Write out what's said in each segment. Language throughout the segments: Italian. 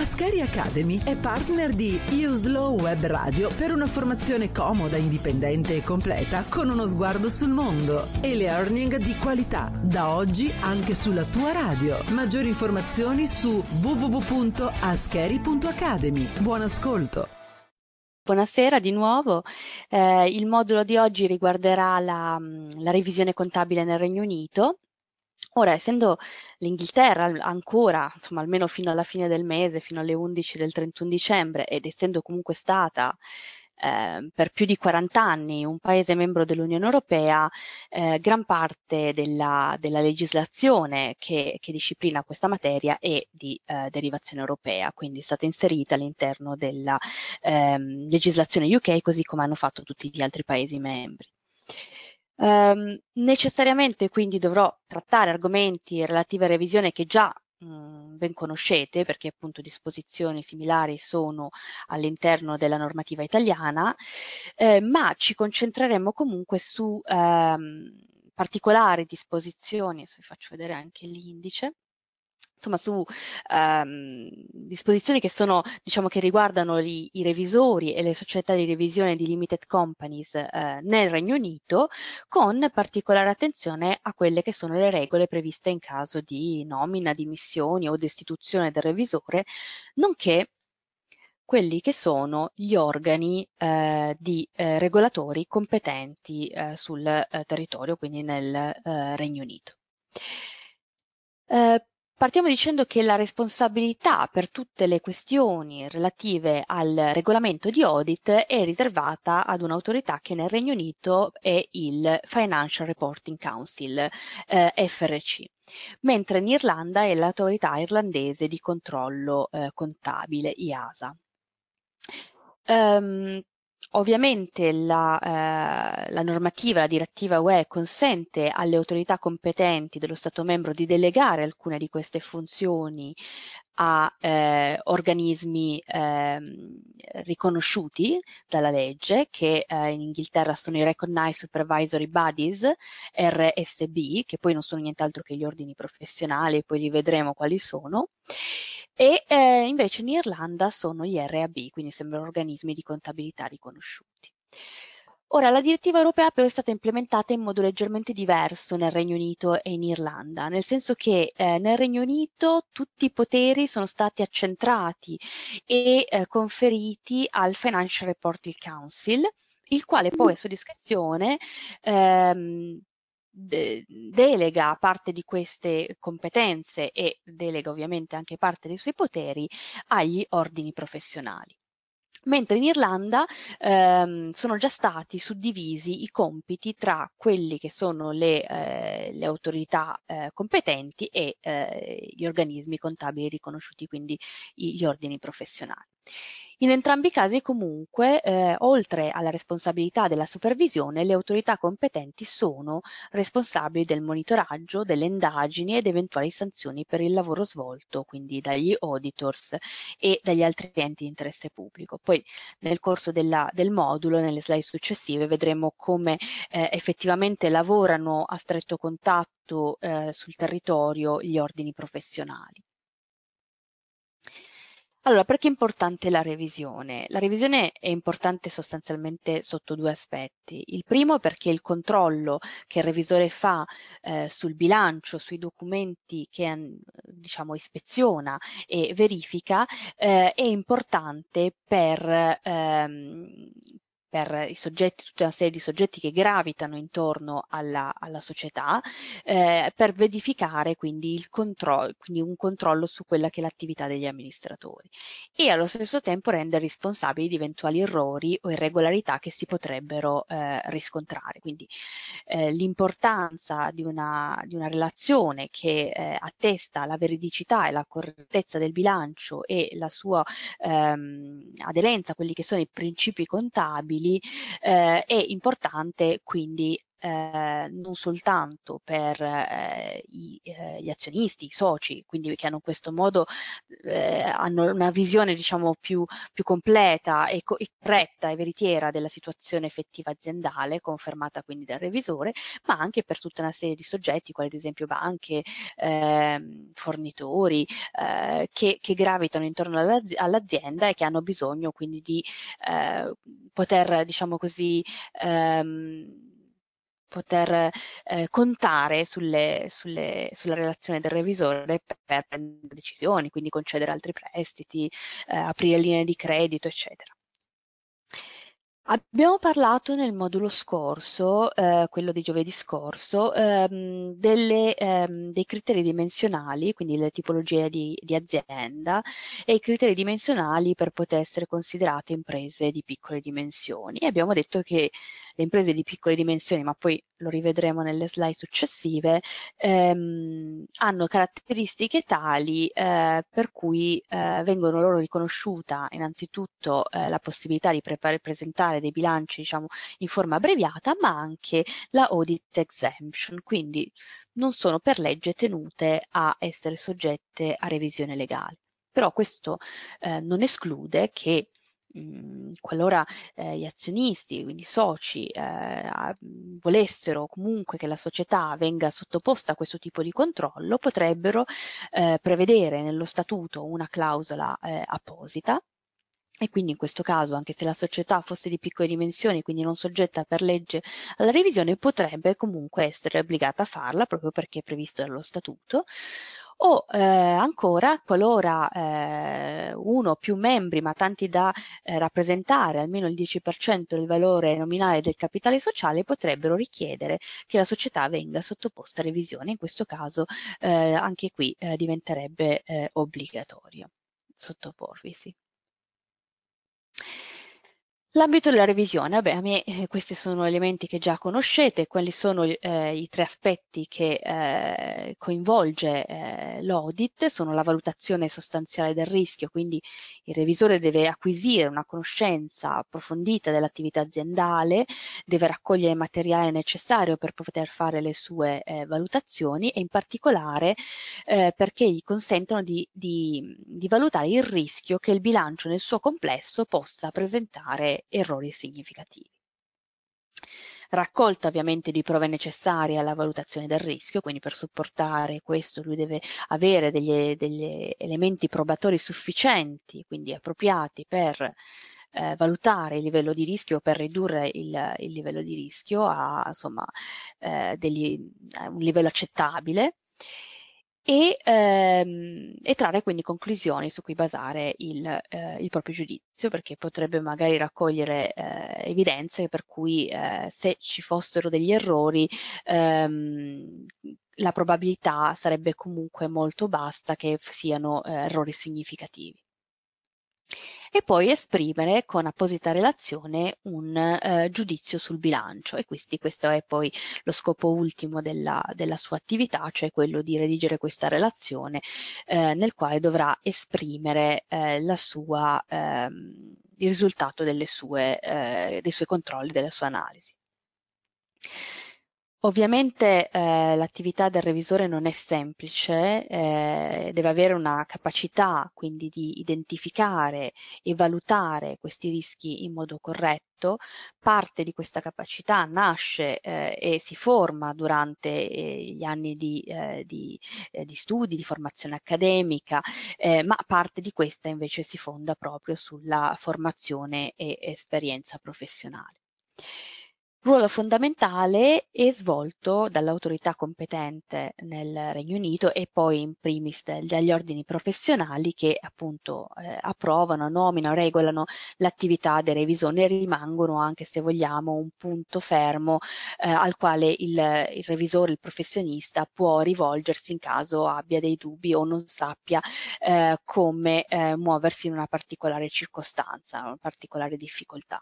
Ascari Academy è partner di Uslow Web Radio per una formazione comoda, indipendente e completa con uno sguardo sul mondo e learning di qualità. Da oggi anche sulla tua radio. Maggiori informazioni su www.ascari.academy. Buon ascolto. Buonasera di nuovo. Eh, il modulo di oggi riguarderà la, mm, la revisione contabile nel Regno Unito Ora, essendo l'Inghilterra ancora, insomma, almeno fino alla fine del mese, fino alle 11 del 31 dicembre, ed essendo comunque stata eh, per più di 40 anni un paese membro dell'Unione Europea, eh, gran parte della, della legislazione che, che, disciplina questa materia è di eh, derivazione europea, quindi è stata inserita all'interno della ehm, legislazione UK, così come hanno fatto tutti gli altri paesi membri. Ehm, necessariamente quindi dovrò trattare argomenti relativi a revisione che già mh, mhmm, ben conoscete perché appunto disposizioni similari sono all'interno della normativa italiana, eh, ma ci concentreremo comunque su ehm, particolari disposizioni, adesso vi faccio vedere anche l'indice, insomma, su ehm, disposizioni che sono, diciamo, che riguardano gli, i revisori e le società di revisione di limited companies eh, nel Regno Unito, con particolare attenzione a quelle che sono le regole previste in caso di nomina, dimissioni o destituzione del revisore, nonché quelli che sono gli organi eh, di eh, regolatori competenti eh, sul eh, territorio, quindi nel eh, Regno Unito. Eh, Partiamo dicendo che la responsabilità per tutte le questioni relative al regolamento di audit è riservata ad un'autorità che nel Regno Unito è il Financial Reporting Council, eh, FRC mentre in Irlanda è l'autorità irlandese di controllo eh, contabile, IASA. Um, Ovviamente la, eh, la, normativa, la direttiva UE consente alle autorità competenti dello Stato membro di delegare alcune di queste funzioni a eh, organismi eh, riconosciuti dalla legge che eh, in Inghilterra sono i Recognized Supervisory Bodies, RSB, che poi non sono nient'altro che gli ordini professionali, poi li vedremo quali sono, e eh, invece in Irlanda sono gli RAB, quindi sembrano organismi di contabilità riconosciuti. Ora, la direttiva europea però è stata implementata in modo leggermente diverso nel Regno Unito e in Irlanda, nel senso che eh, nel Regno Unito tutti i poteri sono stati accentrati e eh, conferiti al Financial Reporting Council, il quale poi a sua discrezione ehm, de- delega parte di queste competenze e delega ovviamente anche parte dei suoi poteri agli ordini professionali mentre in Irlanda ehm, sono già stati suddivisi i compiti tra quelli che sono le, eh, le autorità eh, competenti e eh, gli organismi contabili riconosciuti, quindi gli ordini professionali. In entrambi i casi comunque, eh, oltre alla responsabilità della supervisione, le autorità competenti sono responsabili del monitoraggio, delle indagini ed eventuali sanzioni per il lavoro svolto, quindi dagli auditors e dagli altri enti di interesse pubblico. Poi nel corso della, del modulo, nelle slide successive, vedremo come eh, effettivamente lavorano a stretto contatto eh, sul territorio gli ordini professionali. Allora, perché è importante la revisione? La revisione è importante sostanzialmente sotto due aspetti. Il primo è perché il controllo che il revisore fa eh, sul bilancio, sui documenti che mm, diciamo, ispeziona e verifica eh, è importante per, ehm, per i soggetti, tutta una serie di soggetti che gravitano intorno alla, alla società, eh, per verificare quindi, controllo, quindi, un controllo su quella che è l'attività degli amministratori e allo stesso tempo rendere responsabili di eventuali errori o irregolarità che si potrebbero eh, riscontrare. Quindi eh, l'importanza di una, di una, relazione che eh, attesta la veridicità e la correttezza del bilancio e la sua ehm, aderenza a quelli che sono i principi contabili mobili, eh, è importante quindi eh, non soltanto per eh, i, eh, gli azionisti, i soci, quindi che hanno in questo modo eh, hanno una visione diciamo più, più completa e, co- e corretta e veritiera della situazione effettiva aziendale, confermata quindi dal revisore, ma anche per tutta una serie di soggetti, quali ad esempio banche, eh, fornitori, eh, che, che, gravitano intorno all'az- all'azienda e che hanno bisogno quindi di eh, poter, diciamo così, ehm, poter eh, contare sulle, sulle, sulla relazione del revisore per prendere decisioni, quindi concedere altri prestiti, eh, aprire linee di credito, eccetera. Abbiamo parlato nel modulo scorso, eh, quello di giovedì scorso, ehm, delle, ehm, dei criteri dimensionali, quindi le tipologie di, di, azienda e i criteri dimensionali per poter essere considerate imprese di piccole dimensioni. E abbiamo detto che le imprese di piccole dimensioni, ma poi lo rivedremo nelle slide successive, ehm, hanno caratteristiche tali eh, per cui eh, vengono loro riconosciuta innanzitutto eh, la possibilità di presentare dei bilanci diciamo, in forma abbreviata, ma anche la audit exemption, quindi non sono per legge tenute a essere soggette a revisione legale. Però questo eh, non esclude che Mhmm, qualora eh, gli azionisti, quindi i soci, eh, mhmm, volessero comunque che la società venga sottoposta a questo tipo di controllo, potrebbero eh, prevedere nello statuto una clausola eh, apposita e quindi in questo caso, anche se la società fosse di piccole dimensioni, quindi non soggetta per legge alla revisione, potrebbe comunque essere obbligata a farla proprio perché è previsto dallo statuto, o eh, ancora qualora eh, uno o più membri, ma tanti da eh, rappresentare, almeno il 10% del valore nominale del capitale sociale, potrebbero richiedere che la società venga sottoposta a revisione, in questo caso eh, anche qui eh, diventerebbe eh, obbligatorio sottoporvisi. L'ambito della revisione, vabbè, a me eh, questi sono elementi che già conoscete, quelli sono eh, i tre aspetti che eh, coinvolge eh, l'audit, sono la valutazione sostanziale del rischio, quindi il revisore deve acquisire una conoscenza approfondita dell'attività aziendale, deve raccogliere il materiale necessario per poter fare le sue eh, valutazioni e in particolare perché gli consentono di, di, di valutare il rischio che il bilancio nel suo complesso possa presentare errori significativi. Raccolta ovviamente di prove necessarie alla valutazione del rischio, quindi per supportare questo lui deve avere degli, degli elementi probatori sufficienti, quindi appropriati per eh, valutare il livello di rischio per ridurre il, il livello di rischio a, insomma, eh, degli, a un livello accettabile e, ehm, e trarre quindi conclusioni su cui basare il, eh, il proprio giudizio, perché potrebbe magari raccogliere eh, evidenze per cui eh, se ci fossero degli errori ehm, la probabilità sarebbe comunque molto bassa che siano eh, errori significativi e poi esprimere con apposita relazione un eh, giudizio sul bilancio e quindi questo è poi lo scopo ultimo della, della sua attività, cioè quello di redigere questa relazione eh, nel quale dovrà esprimere eh, la sua, ehm, il risultato sue, eh, dei suoi controlli, della sua analisi. Ovviamente eh, l'attività del revisore non è semplice, eh, deve avere una capacità quindi di identificare e valutare questi rischi in modo corretto, parte di questa capacità nasce eh, e si forma durante eh, gli anni di, eh, di, eh, di, studi, di formazione accademica, ma parte di questa invece si fonda proprio sulla formazione e esperienza professionale. Ruolo fondamentale è svolto dall'autorità competente nel Regno Unito e poi in primis dagli ordini professionali che appunto eh, approvano, nominano, regolano l'attività dei revisori e rimangono anche se vogliamo un punto fermo eh, al quale il, il revisore, il professionista può rivolgersi in caso abbia dei dubbi o non sappia eh, come eh, muoversi in una particolare circostanza, una particolare difficoltà.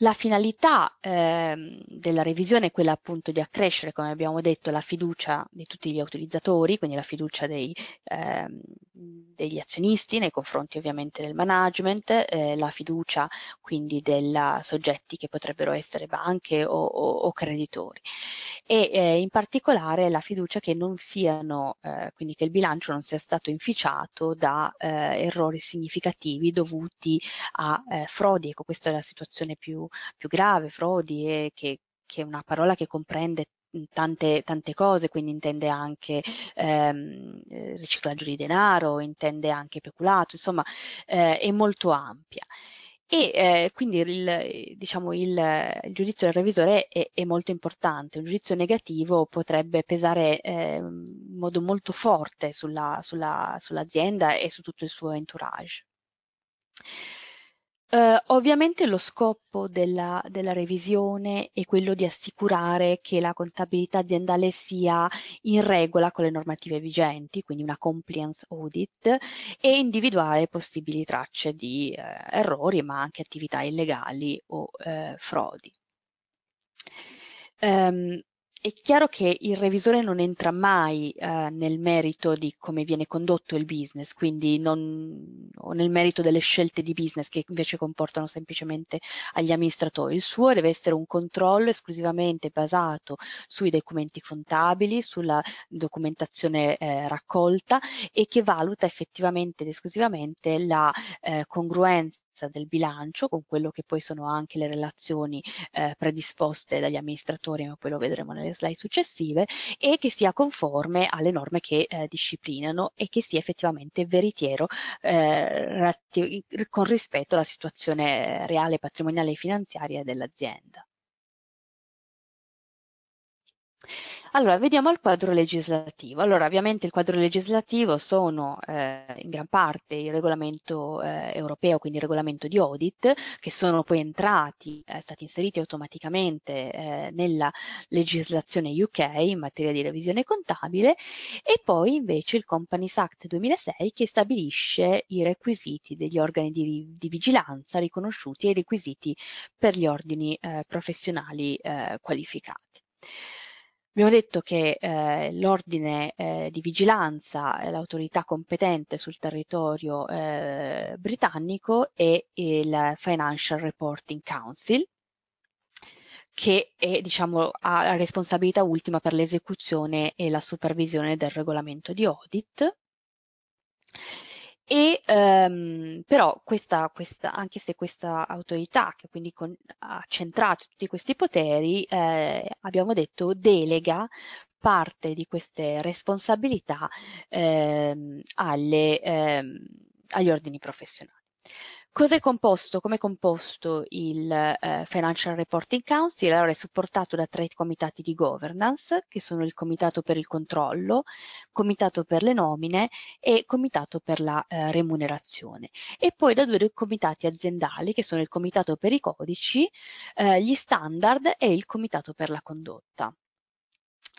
La finalità eh, della revisione è quella appunto di accrescere, come abbiamo detto, la fiducia di tutti gli utilizzatori, quindi la fiducia dei, eh, degli azionisti, nei confronti ovviamente del management, eh, la fiducia quindi dei soggetti che potrebbero essere banche o, o, o creditori e eh, in particolare la fiducia che non siano, eh, quindi che il bilancio non sia stato inficiato da eh, errori significativi dovuti a eh, frodi, ecco questa è la situazione più, più grave, frodi e eh, che, che è una parola che comprende tante, tante cose, quindi intende anche ehm, eh, riciclaggio di denaro, intende anche peculato, insomma eh, è molto ampia. E eh, quindi il, diciamo, il, il, giudizio del revisore è, è, molto importante, un giudizio negativo potrebbe pesare eh, in modo molto forte sulla, sulla, sull'azienda e su tutto il suo entourage. Uhm, ovviamente lo scopo della della revisione è quello di assicurare che la contabilità aziendale sia in regola con le normative vigenti, quindi una compliance audit, e individuare possibili tracce di, uhm, errori, ma anche attività illegali o, uhm, frodi. Uhm è chiaro che il revisore non entra mai eh, nel merito di come viene condotto il business, quindi non, o nel merito delle scelte di business che invece comportano semplicemente agli amministratori. Il suo deve essere un controllo esclusivamente basato sui documenti contabili, sulla documentazione eh, raccolta e che valuta effettivamente ed esclusivamente la eh, congruenza coerenza del bilancio con quello che poi sono anche le relazioni eh, predisposte dagli amministratori, ma poi lo vedremo nelle slide successive, e che sia conforme alle norme che eh, disciplinano e che sia effettivamente veritiero eh, con rispetto alla situazione reale, patrimoniale e finanziaria dell'azienda. Allora, vediamo il quadro legislativo. Allora, ovviamente il quadro legislativo sono eh, in gran parte il regolamento eh, europeo, quindi il regolamento di audit, che sono poi entrati, eh, stati inseriti automaticamente eh, nella legislazione UK in materia di revisione contabile, e poi invece il Companies Act 2006 che stabilisce i requisiti degli organi di, di vigilanza riconosciuti e i requisiti per gli ordini eh, professionali eh, qualificati. Abbiamo detto che eh, l'ordine eh, di vigilanza è eh, l'autorità competente sul territorio eh, britannico e il Financial Reporting Council che è, diciamo, ha la responsabilità ultima per l'esecuzione e la supervisione del regolamento di audit e ehm, però questa, questa, anche se questa autorità, che quindi con, ha centrato tutti questi poteri, eh, abbiamo detto delega parte di queste responsabilità eh, alle, eh, agli ordini professionali. Cos'è composto, come è composto il eh, Financial Reporting Council? Allora è supportato da tre comitati di governance, che sono il comitato per il controllo, comitato per le nomine e comitato per la eh, remunerazione. E poi da due comitati aziendali, che sono il comitato per i codici, eh, gli standard e il comitato per la condotta.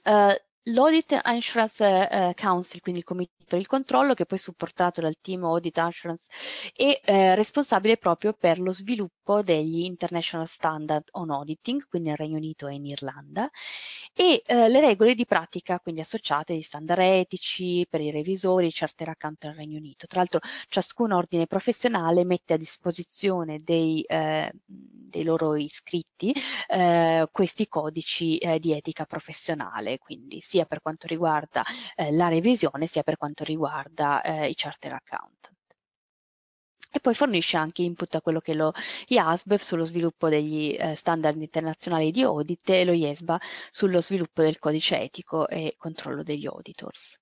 Uh, L'Audit Insurance eh, Council, quindi il comitato per il controllo, che è poi supportato dal team Audit Insurance, è eh, responsabile proprio per lo sviluppo degli International Standard on Auditing, quindi nel Regno Unito e in Irlanda, e eh, le regole di pratica, quindi associate agli standard etici per i revisori, i charter account nel Regno Unito. Tra l'altro ciascun ordine professionale mette a disposizione dei, eh, dei loro iscritti eh, questi codici eh, di etica professionale, quindi sia per quanto riguarda eh, la revisione sia per quanto riguarda eh, i charter account e poi fornisce anche input a quello che è lo IASBEF sullo sviluppo degli eh, standard internazionali di audit e lo IESBA sullo sviluppo del codice etico e controllo degli auditors.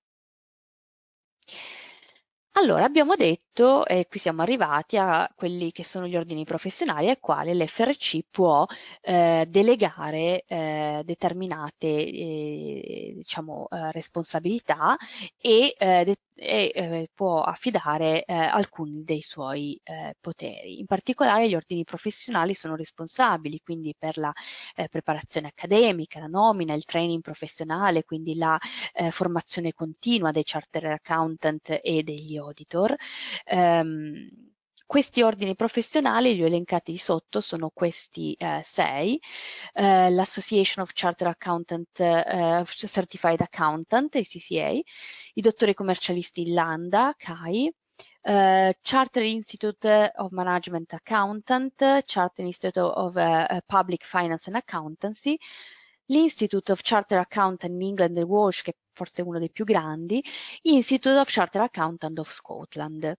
Allora, abbiamo detto, e qui siamo arrivati a quelli che sono gli ordini professionali ai quali l'FRC può eh, delegare eh, determinate eh, diciamo, eh, responsabilità e eh, de e eh, può affidare eh, alcuni dei suoi eh, poteri. In particolare gli ordini professionali sono responsabili quindi per la eh, preparazione accademica, la nomina, il training professionale, quindi la eh, formazione continua dei charter accountant e degli auditor. Ehm, questi ordini professionali, li ho elencati di sotto, sono questi eh, sei, eh, l'Association of Chartered Accountant, eh, Certified Accountant, ACCA, i dottori commercialisti Landa, CAI, Uh, eh, Charter Institute of Management Accountant, Charter Institute of uh, Public Finance and Accountancy, l'Institute of Chartered Accountant in England and Welsh, che forse è uno dei più grandi, Institute of Chartered Accountant of Scotland.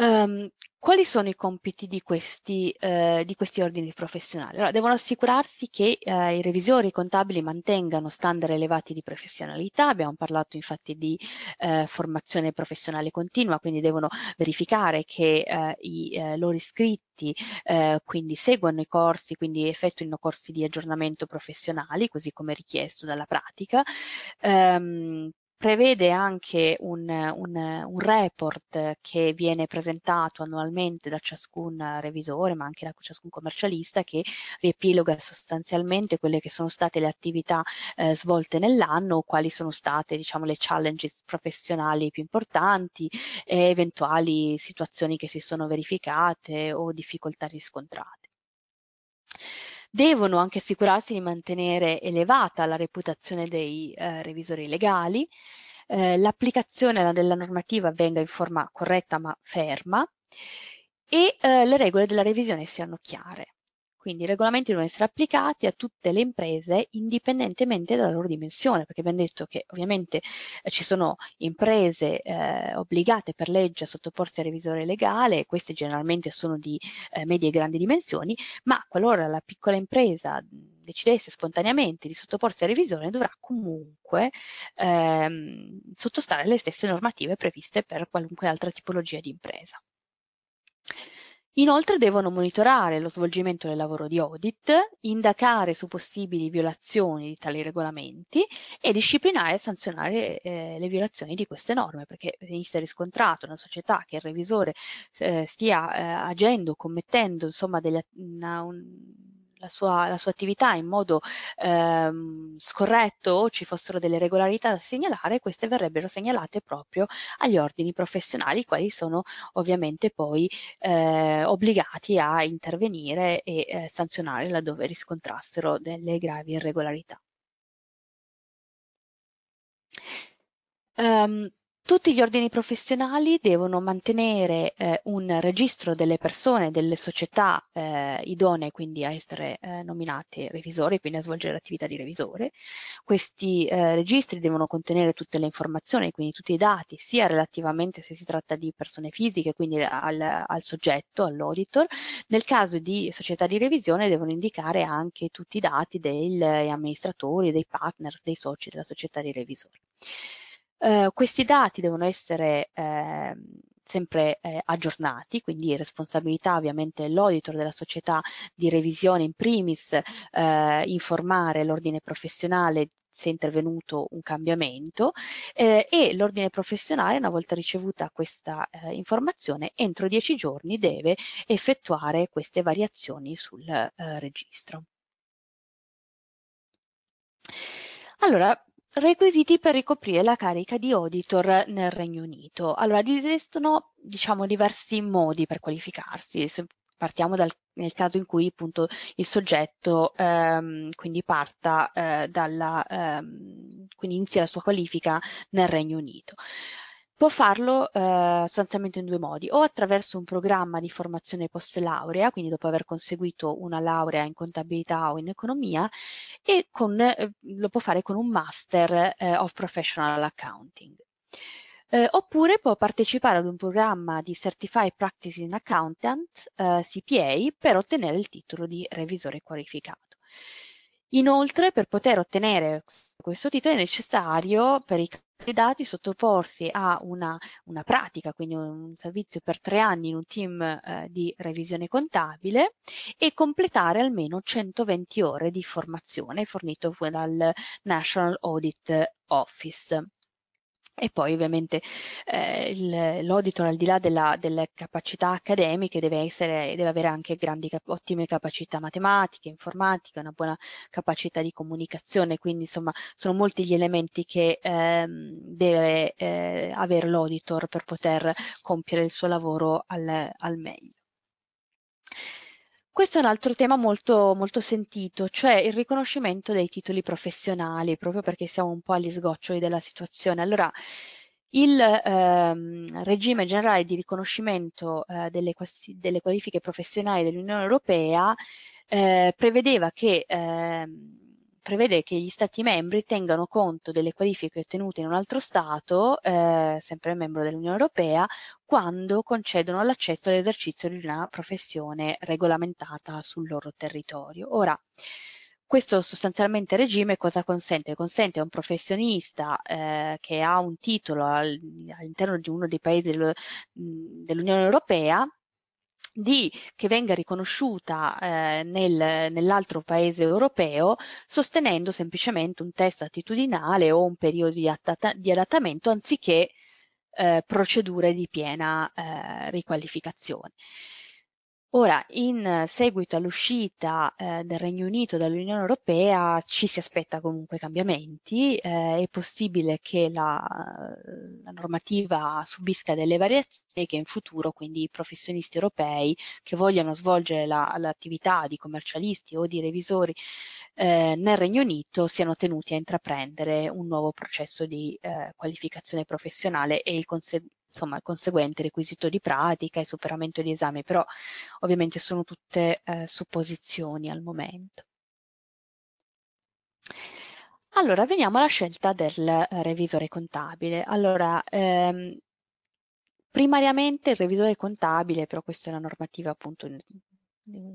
Ehm, quali sono i compiti di questi, eh, di questi ordini professionali? Allora, devono assicurarsi che eh, i revisori contabili mantengano standard elevati di professionalità, abbiamo parlato infatti di eh, formazione professionale continua, quindi devono verificare che eh, i eh, loro iscritti eh, quindi seguono i corsi, quindi effettuino corsi di aggiornamento professionali, così come richiesto dalla pratica, ehm, prevede anche un, un, un, report che viene presentato annualmente da ciascun revisore, ma anche da ciascun commercialista, che riepiloga sostanzialmente quelle che sono state le attività eh, svolte nell'anno, quali sono state diciamo, le challenges professionali più importanti e eventuali situazioni che si sono verificate o difficoltà riscontrate devono anche assicurarsi di mantenere elevata la reputazione dei eh, revisori legali, eh, l'applicazione della normativa avvenga in forma corretta ma ferma e eh, le regole della revisione siano chiare. Quindi i regolamenti devono essere applicati a tutte le imprese indipendentemente dalla loro dimensione, perché abbiamo detto che ovviamente eh, ci sono imprese eh, obbligate per legge a sottoporsi al revisore legale, queste generalmente sono di eh, medie e grandi dimensioni, ma qualora la piccola impresa decidesse spontaneamente di sottoporsi al revisore dovrà comunque ehm, sottostare alle stesse normative previste per qualunque altra tipologia di impresa. Inoltre devono monitorare lo svolgimento del lavoro di audit, indagare su possibili violazioni di tali regolamenti e disciplinare e sanzionare eh, le violazioni di queste norme, perché venisse riscontrato una società che il revisore eh, stia eh, agendo, commettendo insomma delle, una, un, la sua, la sua attività in modo ehm, scorretto o ci fossero delle regolarità da segnalare, queste verrebbero segnalate proprio agli ordini professionali, quali sono ovviamente poi eh, obbligati a intervenire e eh, sanzionare laddove riscontrassero delle gravi irregolarità. Um, tutti gli ordini professionali devono mantenere eh, un registro delle persone, delle società eh, idonee quindi a essere eh, nominate revisori, quindi a svolgere l'attività di revisore. Questi eh, registri devono contenere tutte le informazioni, quindi tutti i dati, sia relativamente se si tratta di persone fisiche, quindi al, al soggetto, all'auditor. Nel caso di società di revisione devono indicare anche tutti i dati degli eh, amministratori, dei partners, dei soci della società di revisore. Eh, questi dati devono essere eh, sempre eh, aggiornati, quindi responsabilità ovviamente l'auditor della società di revisione in primis, eh, informare l'ordine professionale se è intervenuto un cambiamento eh, e l'ordine professionale una volta ricevuta questa eh, informazione entro 10 giorni deve effettuare queste variazioni sul eh, registro. Allora, Requisiti per ricoprire la carica di auditor nel Regno Unito. Allora, esistono diciamo diversi modi per qualificarsi. partiamo dal, nel caso in cui appunto il soggetto ehm, quindi parta eh, dalla ehm, quindi inizia la sua qualifica nel Regno Unito. Può farlo eh, sostanzialmente in due modi, o attraverso un programma di formazione post laurea, quindi dopo aver conseguito una laurea in contabilità o in economia, e con, eh, lo può fare con un Master eh, of Professional Accounting. Eh, oppure può partecipare ad un programma di Certified Practicing Accountant, eh, CPA, per ottenere il titolo di revisore qualificato. Inoltre, per poter ottenere questo titolo è necessario per i candidati sottoporsi a una, una pratica, quindi un servizio per tre anni in un team eh, di revisione contabile e completare almeno 120 ore di formazione fornito dal National Audit Office. E poi ovviamente eh, l'auditor al di là della, delle capacità accademiche deve, essere, deve avere anche grandi, ottime capacità matematiche, informatiche, una buona capacità di comunicazione, quindi insomma sono molti gli elementi che eh, deve eh, avere l'auditor per poter compiere il suo lavoro al, al meglio. Questo è un altro tema molto, molto sentito, cioè il riconoscimento dei titoli professionali, proprio perché siamo un po' agli sgoccioli della situazione. Allora, il ehm, regime generale di riconoscimento eh, delle, delle, qualifiche professionali dell'Unione Europea eh, prevedeva che ehm, prevede che gli Stati membri tengano conto delle qualifiche ottenute in un altro Stato, eh, sempre membro dell'Unione Europea, quando concedono l'accesso all'esercizio di una professione regolamentata sul loro territorio. Ora, questo sostanzialmente regime cosa consente? Consente a un professionista eh, che ha un titolo all'interno di uno dei paesi dell'Unione Europea di, che venga riconosciuta eh, nel, nell'altro paese europeo sostenendo semplicemente un test attitudinale o un periodo di, atta- di adattamento anziché eh, procedure di piena eh, riqualificazione. Ora, in seguito all'uscita eh, del Regno Unito dall'Unione Europea ci si aspetta comunque cambiamenti, eh, è possibile che la, la, normativa subisca delle variazioni e che in futuro quindi i professionisti europei che vogliano svolgere la, l'attività di commercialisti o di revisori eh, nel Regno Unito siano tenuti a intraprendere un nuovo processo di eh, qualificazione professionale e il conseguente insomma il conseguente requisito di pratica e superamento di esami, però ovviamente sono tutte eh, supposizioni al momento. Allora, veniamo alla scelta del eh, revisore contabile. Allora, ehm, primariamente il revisore contabile, però questa è una normativa appunto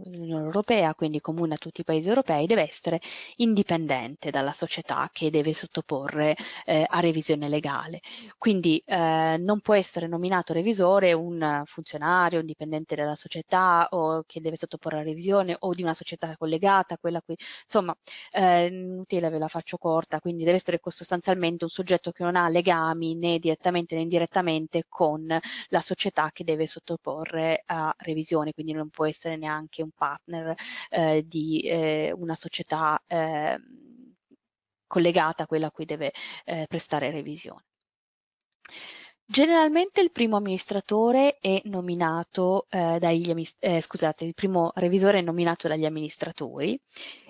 l'Unione Europea, quindi comune a tutti i paesi europei, deve essere indipendente dalla società che deve sottoporre eh, a revisione legale. Quindi eh, non può essere nominato revisore un funzionario, un dipendente della società o che deve sottoporre a revisione o di una società collegata, quella qui, insomma, eh, inutile ve la faccio corta, quindi deve essere sostanzialmente un soggetto che non ha legami né direttamente né indirettamente con la società che deve sottoporre a revisione, quindi non può essere neanche anche un partner eh, di eh, una società eh, collegata a quella a cui deve eh, prestare revisione. Generalmente il primo amministratore è nominato eh, dagli eh, scusate, il primo revisore è nominato dagli amministratori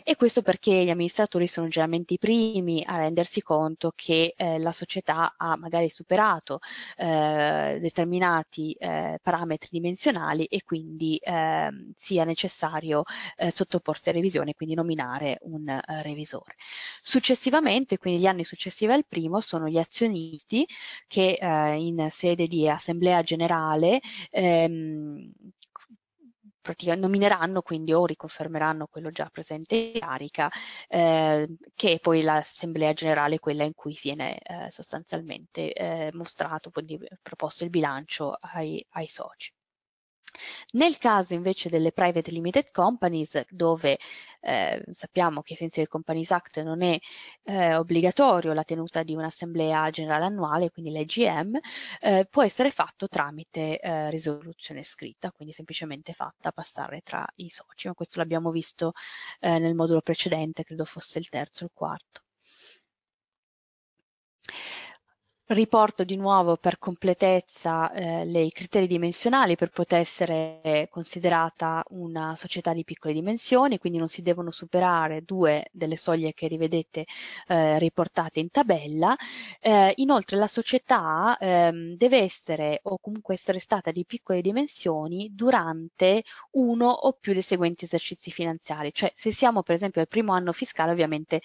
e questo perché gli amministratori sono generalmente i primi a rendersi conto che eh, la società ha magari superato eh, determinati eh, parametri dimensionali e quindi ehm, sia necessario eh, sottoporsi a revisione, quindi nominare un eh, revisore. Successivamente, quindi gli anni successivi al primo, sono gli azionisti che eh, in sede di assemblea generale ehm, nomineranno quindi o riconfermeranno quello già presente in carica, eh, che è poi l'assemblea generale quella in cui viene eh, sostanzialmente eh, mostrato, quindi eh, proposto il bilancio ai, ai soci. Nel caso invece delle private limited companies, dove eh, sappiamo che ai sensi del Companies Act non è eh, obbligatorio la tenuta di un'assemblea generale annuale, quindi l'EGM, eh, può essere fatto tramite eh, risoluzione scritta, quindi semplicemente fatta passare tra i soci, ma questo l'abbiamo visto eh, nel modulo precedente, credo fosse il terzo o il quarto. Riporto di nuovo per completezza eh, i criteri dimensionali per poter essere considerata una società di piccole dimensioni, quindi non si devono superare due delle soglie che rivedete eh, riportate in tabella. Eh, inoltre la società ehm, deve essere o comunque essere stata di piccole dimensioni durante uno o più dei seguenti esercizi finanziari, cioè se siamo per esempio al primo anno fiscale ovviamente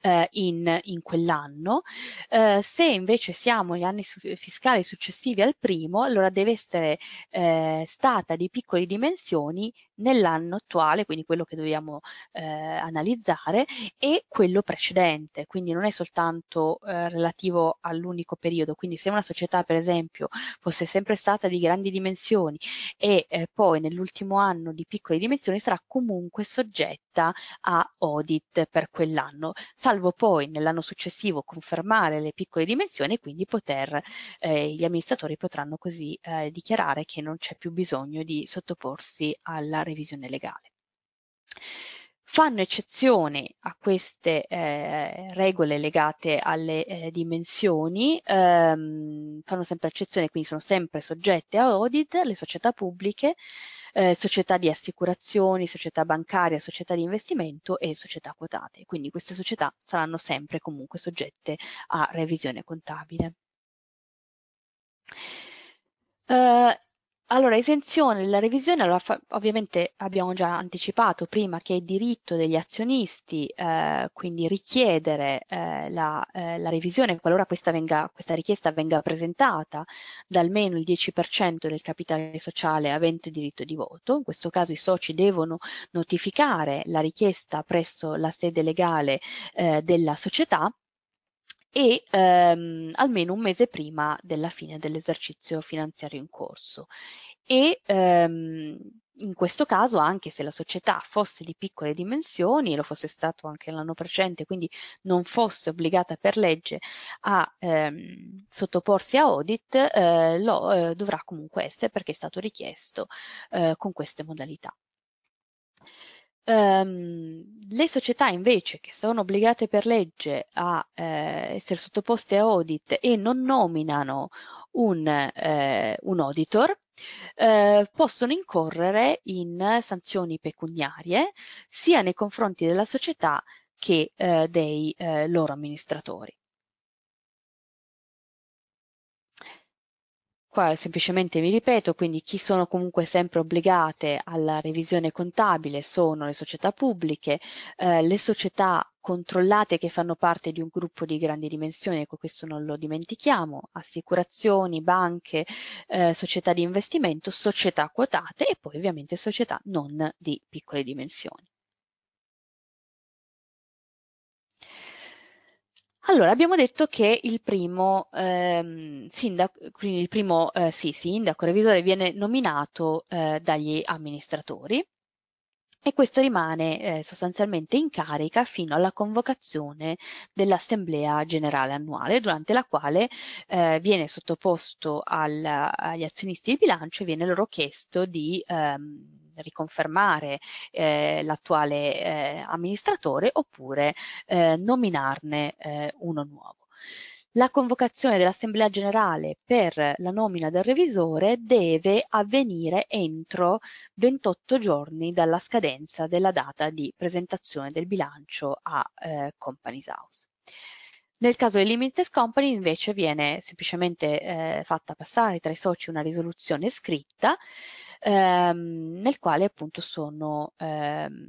eh, in, in quell'anno. Eh, se invece siamo negli anni su- fiscali successivi al primo, allora deve essere eh, stata di piccole dimensioni nell'anno attuale, quindi quello che dobbiamo eh, analizzare, e quello precedente, quindi non è soltanto eh, relativo all'unico periodo, quindi se una società per esempio fosse sempre stata di grandi dimensioni e eh, poi nell'ultimo anno di piccole dimensioni sarà comunque soggetta a audit per quell'anno, salvo poi nell'anno successivo confermare le piccole dimensioni e quindi poter, eh, gli amministratori potranno così eh, dichiarare che non c'è più bisogno di sottoporsi alla revisione legale. Fanno eccezione a queste eh, regole legate alle eh, dimensioni, ehm, fanno sempre eccezione, quindi sono sempre soggette a audit le società pubbliche, eh, società di assicurazioni, società bancarie, società di investimento e società quotate. Quindi queste società saranno sempre comunque soggette a revisione contabile. Uh, allora, esenzione della revisione, allora, ovviamente abbiamo già anticipato prima che è diritto degli azionisti, eh, quindi richiedere eh, la, eh, la, revisione qualora questa, venga, questa, richiesta venga presentata da almeno il 10% del capitale sociale avente diritto di voto. In questo caso i soci devono notificare la richiesta presso la sede legale eh, della società e ehm, almeno un mese prima della fine dell'esercizio finanziario in corso. E ehm, in questo caso, anche se la società fosse di piccole dimensioni, lo fosse stato anche l'anno precedente, quindi non fosse obbligata per legge a ehm, sottoporsi a audit, eh, lo eh, dovrà comunque essere perché è stato richiesto eh, con queste modalità. Ehm, le società invece che sono obbligate per legge a eh, essere sottoposte a audit e non nominano un, eh, un auditor, eh, possono incorrere in sanzioni pecuniarie sia nei confronti della società che eh, dei eh, loro amministratori. Qua semplicemente mi ripeto, quindi chi sono comunque sempre obbligate alla revisione contabile sono le società pubbliche, eh, le società controllate che fanno parte di un gruppo di grandi dimensioni, ecco questo non lo dimentichiamo, assicurazioni, banche, eh, società di investimento, società quotate e poi ovviamente società non di piccole dimensioni. Allora, abbiamo detto che il primo, ehm, sindaco, quindi il primo eh, sì, sindaco revisore viene nominato eh, dagli amministratori e questo rimane eh, sostanzialmente in carica fino alla convocazione dell'Assemblea Generale Annuale, durante la quale eh, viene sottoposto al, agli azionisti di bilancio e viene loro chiesto di, ehm, riconfermare eh, l'attuale eh, amministratore oppure eh, nominarne eh, uno nuovo. La convocazione dell'Assemblea generale per la nomina del revisore deve avvenire entro 28 giorni dalla scadenza della data di presentazione del bilancio a eh, Companies House. Nel caso di Limited Company invece viene semplicemente eh, fatta passare tra i soci una risoluzione scritta ehm, nel quale appunto sono, ehm,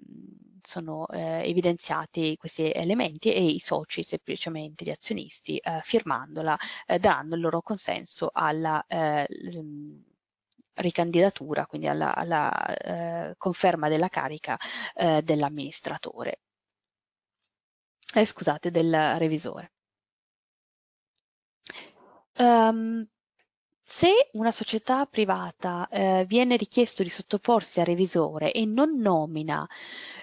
sono eh, evidenziati questi elementi e i soci semplicemente, gli azionisti, eh, firmandola eh, daranno il loro consenso alla eh, ricandidatura, quindi alla, alla eh, conferma della carica dell'amministratore. Eh, scusate, del revisore. Ehm, se una società privata, ehm, viene richiesto di sottoporsi a revisore e non nomina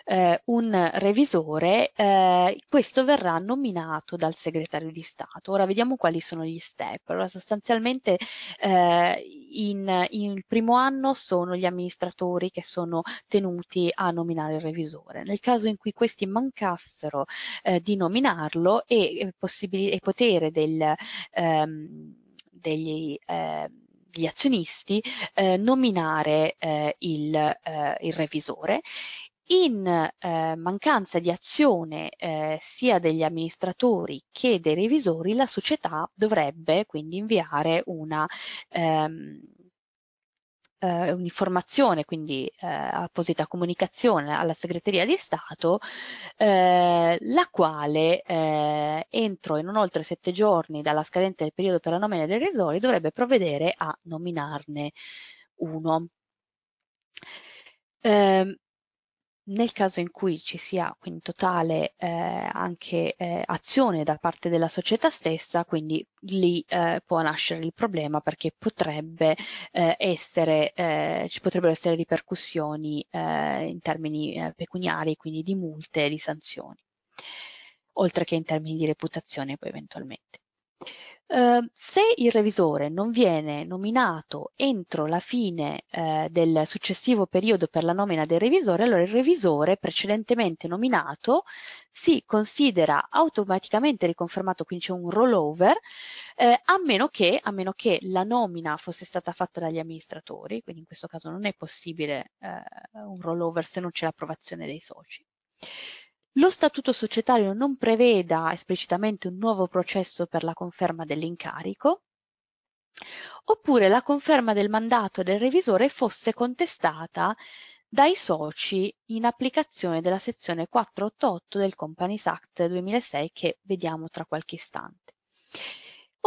eh, un revisore, eh, questo verrà nominato dal segretario di Stato. Ora vediamo quali sono gli step. Allora, sostanzialmente eh, in, in primo anno sono gli amministratori che sono tenuti a nominare il revisore. Nel caso in cui questi mancassero eh, di nominarlo e, e potere del, ehm, degli eh, degli azionisti eh, nominare eh, il, eh, il revisore in eh, mancanza di azione eh, sia degli amministratori che dei revisori, la società dovrebbe quindi inviare una ehm, eh, un'informazione, quindi eh, apposita comunicazione alla segreteria di Stato, eh, la quale eh, entro e non oltre sette giorni dalla scadenza del periodo per la nomina dei resori dovrebbe provvedere a nominarne uno. Eh, nel caso in cui ci sia quindi totale eh, anche eh, azione da parte della società stessa, quindi lì eh, può nascere il problema perché potrebbe, eh, essere, eh, ci potrebbero essere ripercussioni eh, in termini eh, pecuniari, quindi di multe e di sanzioni, oltre che in termini di reputazione poi eventualmente. Ehm, se il revisore non viene nominato entro la fine eh, del successivo periodo per la nomina del revisore, allora il revisore precedentemente nominato si considera automaticamente riconfermato, quindi c'è un rollover, eh, a, meno che, a, meno che, la nomina fosse stata fatta dagli amministratori, quindi in questo caso non è possibile eh, un rollover se non c'è l'approvazione dei soci lo statuto societario non preveda esplicitamente un nuovo processo per la conferma dell'incarico, oppure la conferma del mandato del revisore fosse contestata dai soci in applicazione della sezione 488 del Companies Act 2006 che vediamo tra qualche istante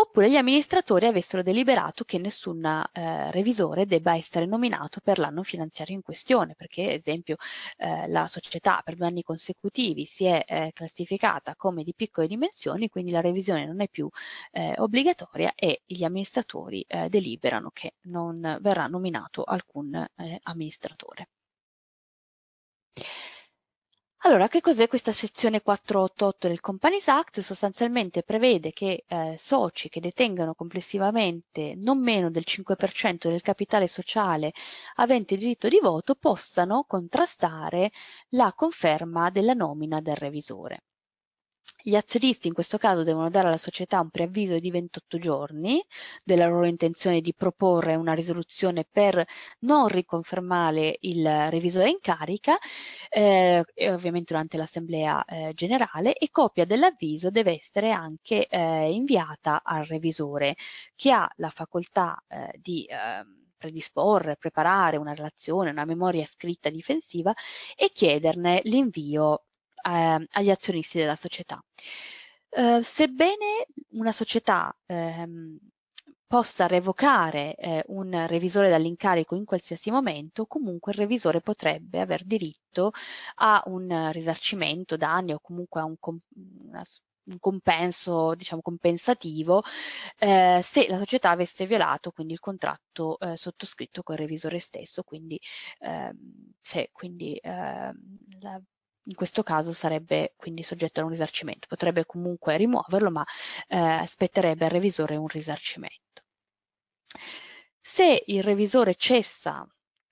oppure gli amministratori avessero deliberato che nessun eh, revisore debba essere nominato per l'anno finanziario in questione, perché ad esempio eh, la società per due anni consecutivi si è eh, classificata come di piccole dimensioni, quindi la revisione non è più eh, obbligatoria e gli amministratori eh, deliberano che non verrà nominato alcun eh, amministratore. Allora, che cos'è questa sezione 488 del Companies Act? Sostanzialmente prevede che eh, soci che detengano complessivamente non meno del 5% del capitale sociale avente diritto di voto possano contrastare la conferma della nomina del revisore. Gli azionisti in questo caso devono dare alla società un preavviso di 28 giorni della loro intenzione di proporre una risoluzione per non riconfermare il revisore in carica, eh, ovviamente durante l'assemblea eh, generale, e copia dell'avviso deve essere anche eh, inviata al revisore che ha la facoltà eh, di ehm, predisporre, preparare una relazione, una memoria scritta difensiva e chiederne l'invio eh, agli azionisti della società. Eh, sebbene una società ehm, possa revocare eh, un revisore dall'incarico in qualsiasi momento, comunque il revisore potrebbe aver diritto a un risarcimento danni o comunque a un, comp una, un compenso, diciamo, compensativo eh, se la società avesse violato quindi il contratto eh, sottoscritto col revisore stesso, quindi ehm, se quindi, ehm, la in questo caso sarebbe quindi soggetto a un risarcimento, potrebbe comunque rimuoverlo ma eh, spetterebbe al revisore un risarcimento. Se il revisore cessa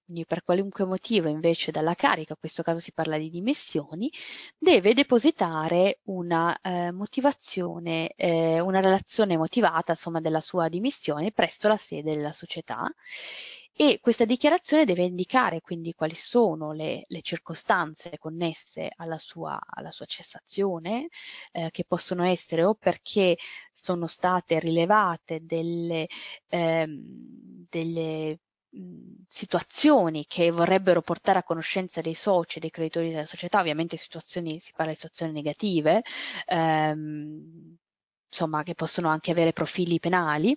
quindi per qualunque motivo invece dalla carica, in questo caso si parla di dimissioni, deve depositare una eh, motivazione, eh, una relazione motivata insomma della sua dimissione presso la sede della società e questa dichiarazione deve indicare quindi quali sono le, le circostanze connesse alla sua, alla sua cessazione, eh, che possono essere o perché sono state rilevate delle, ehm, delle situazioni che vorrebbero portare a conoscenza dei soci e dei creditori della società, ovviamente situazioni, si parla di situazioni negative, ehm, insomma che possono anche avere profili penali,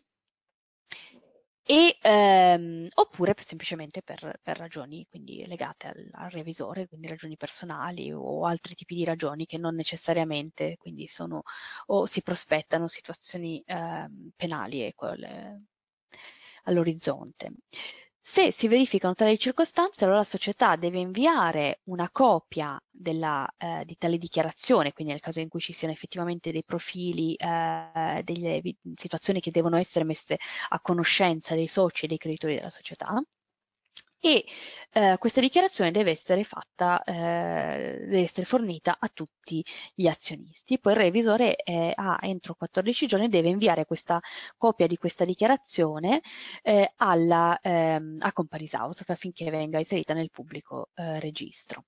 e, ehm, oppure semplicemente per, per ragioni quindi legate al, al, revisore, quindi ragioni personali o altri tipi di ragioni che non necessariamente quindi sono o si prospettano situazioni ehm, penali e ecco, quelle all'orizzonte. Se si verificano tali circostanze, allora la società deve inviare una copia della, eh, di tale dichiarazione, quindi nel caso in cui ci siano effettivamente dei profili, eh, delle situazioni che devono essere messe a conoscenza dei soci e dei creditori della società, e eh, questa dichiarazione deve essere fatta, eh, deve essere fornita a tutti gli azionisti. Poi il revisore eh, ha entro 14 giorni deve inviare questa copia di questa dichiarazione eh, alla, ehm, a Comparis House affinché venga inserita nel pubblico eh, registro.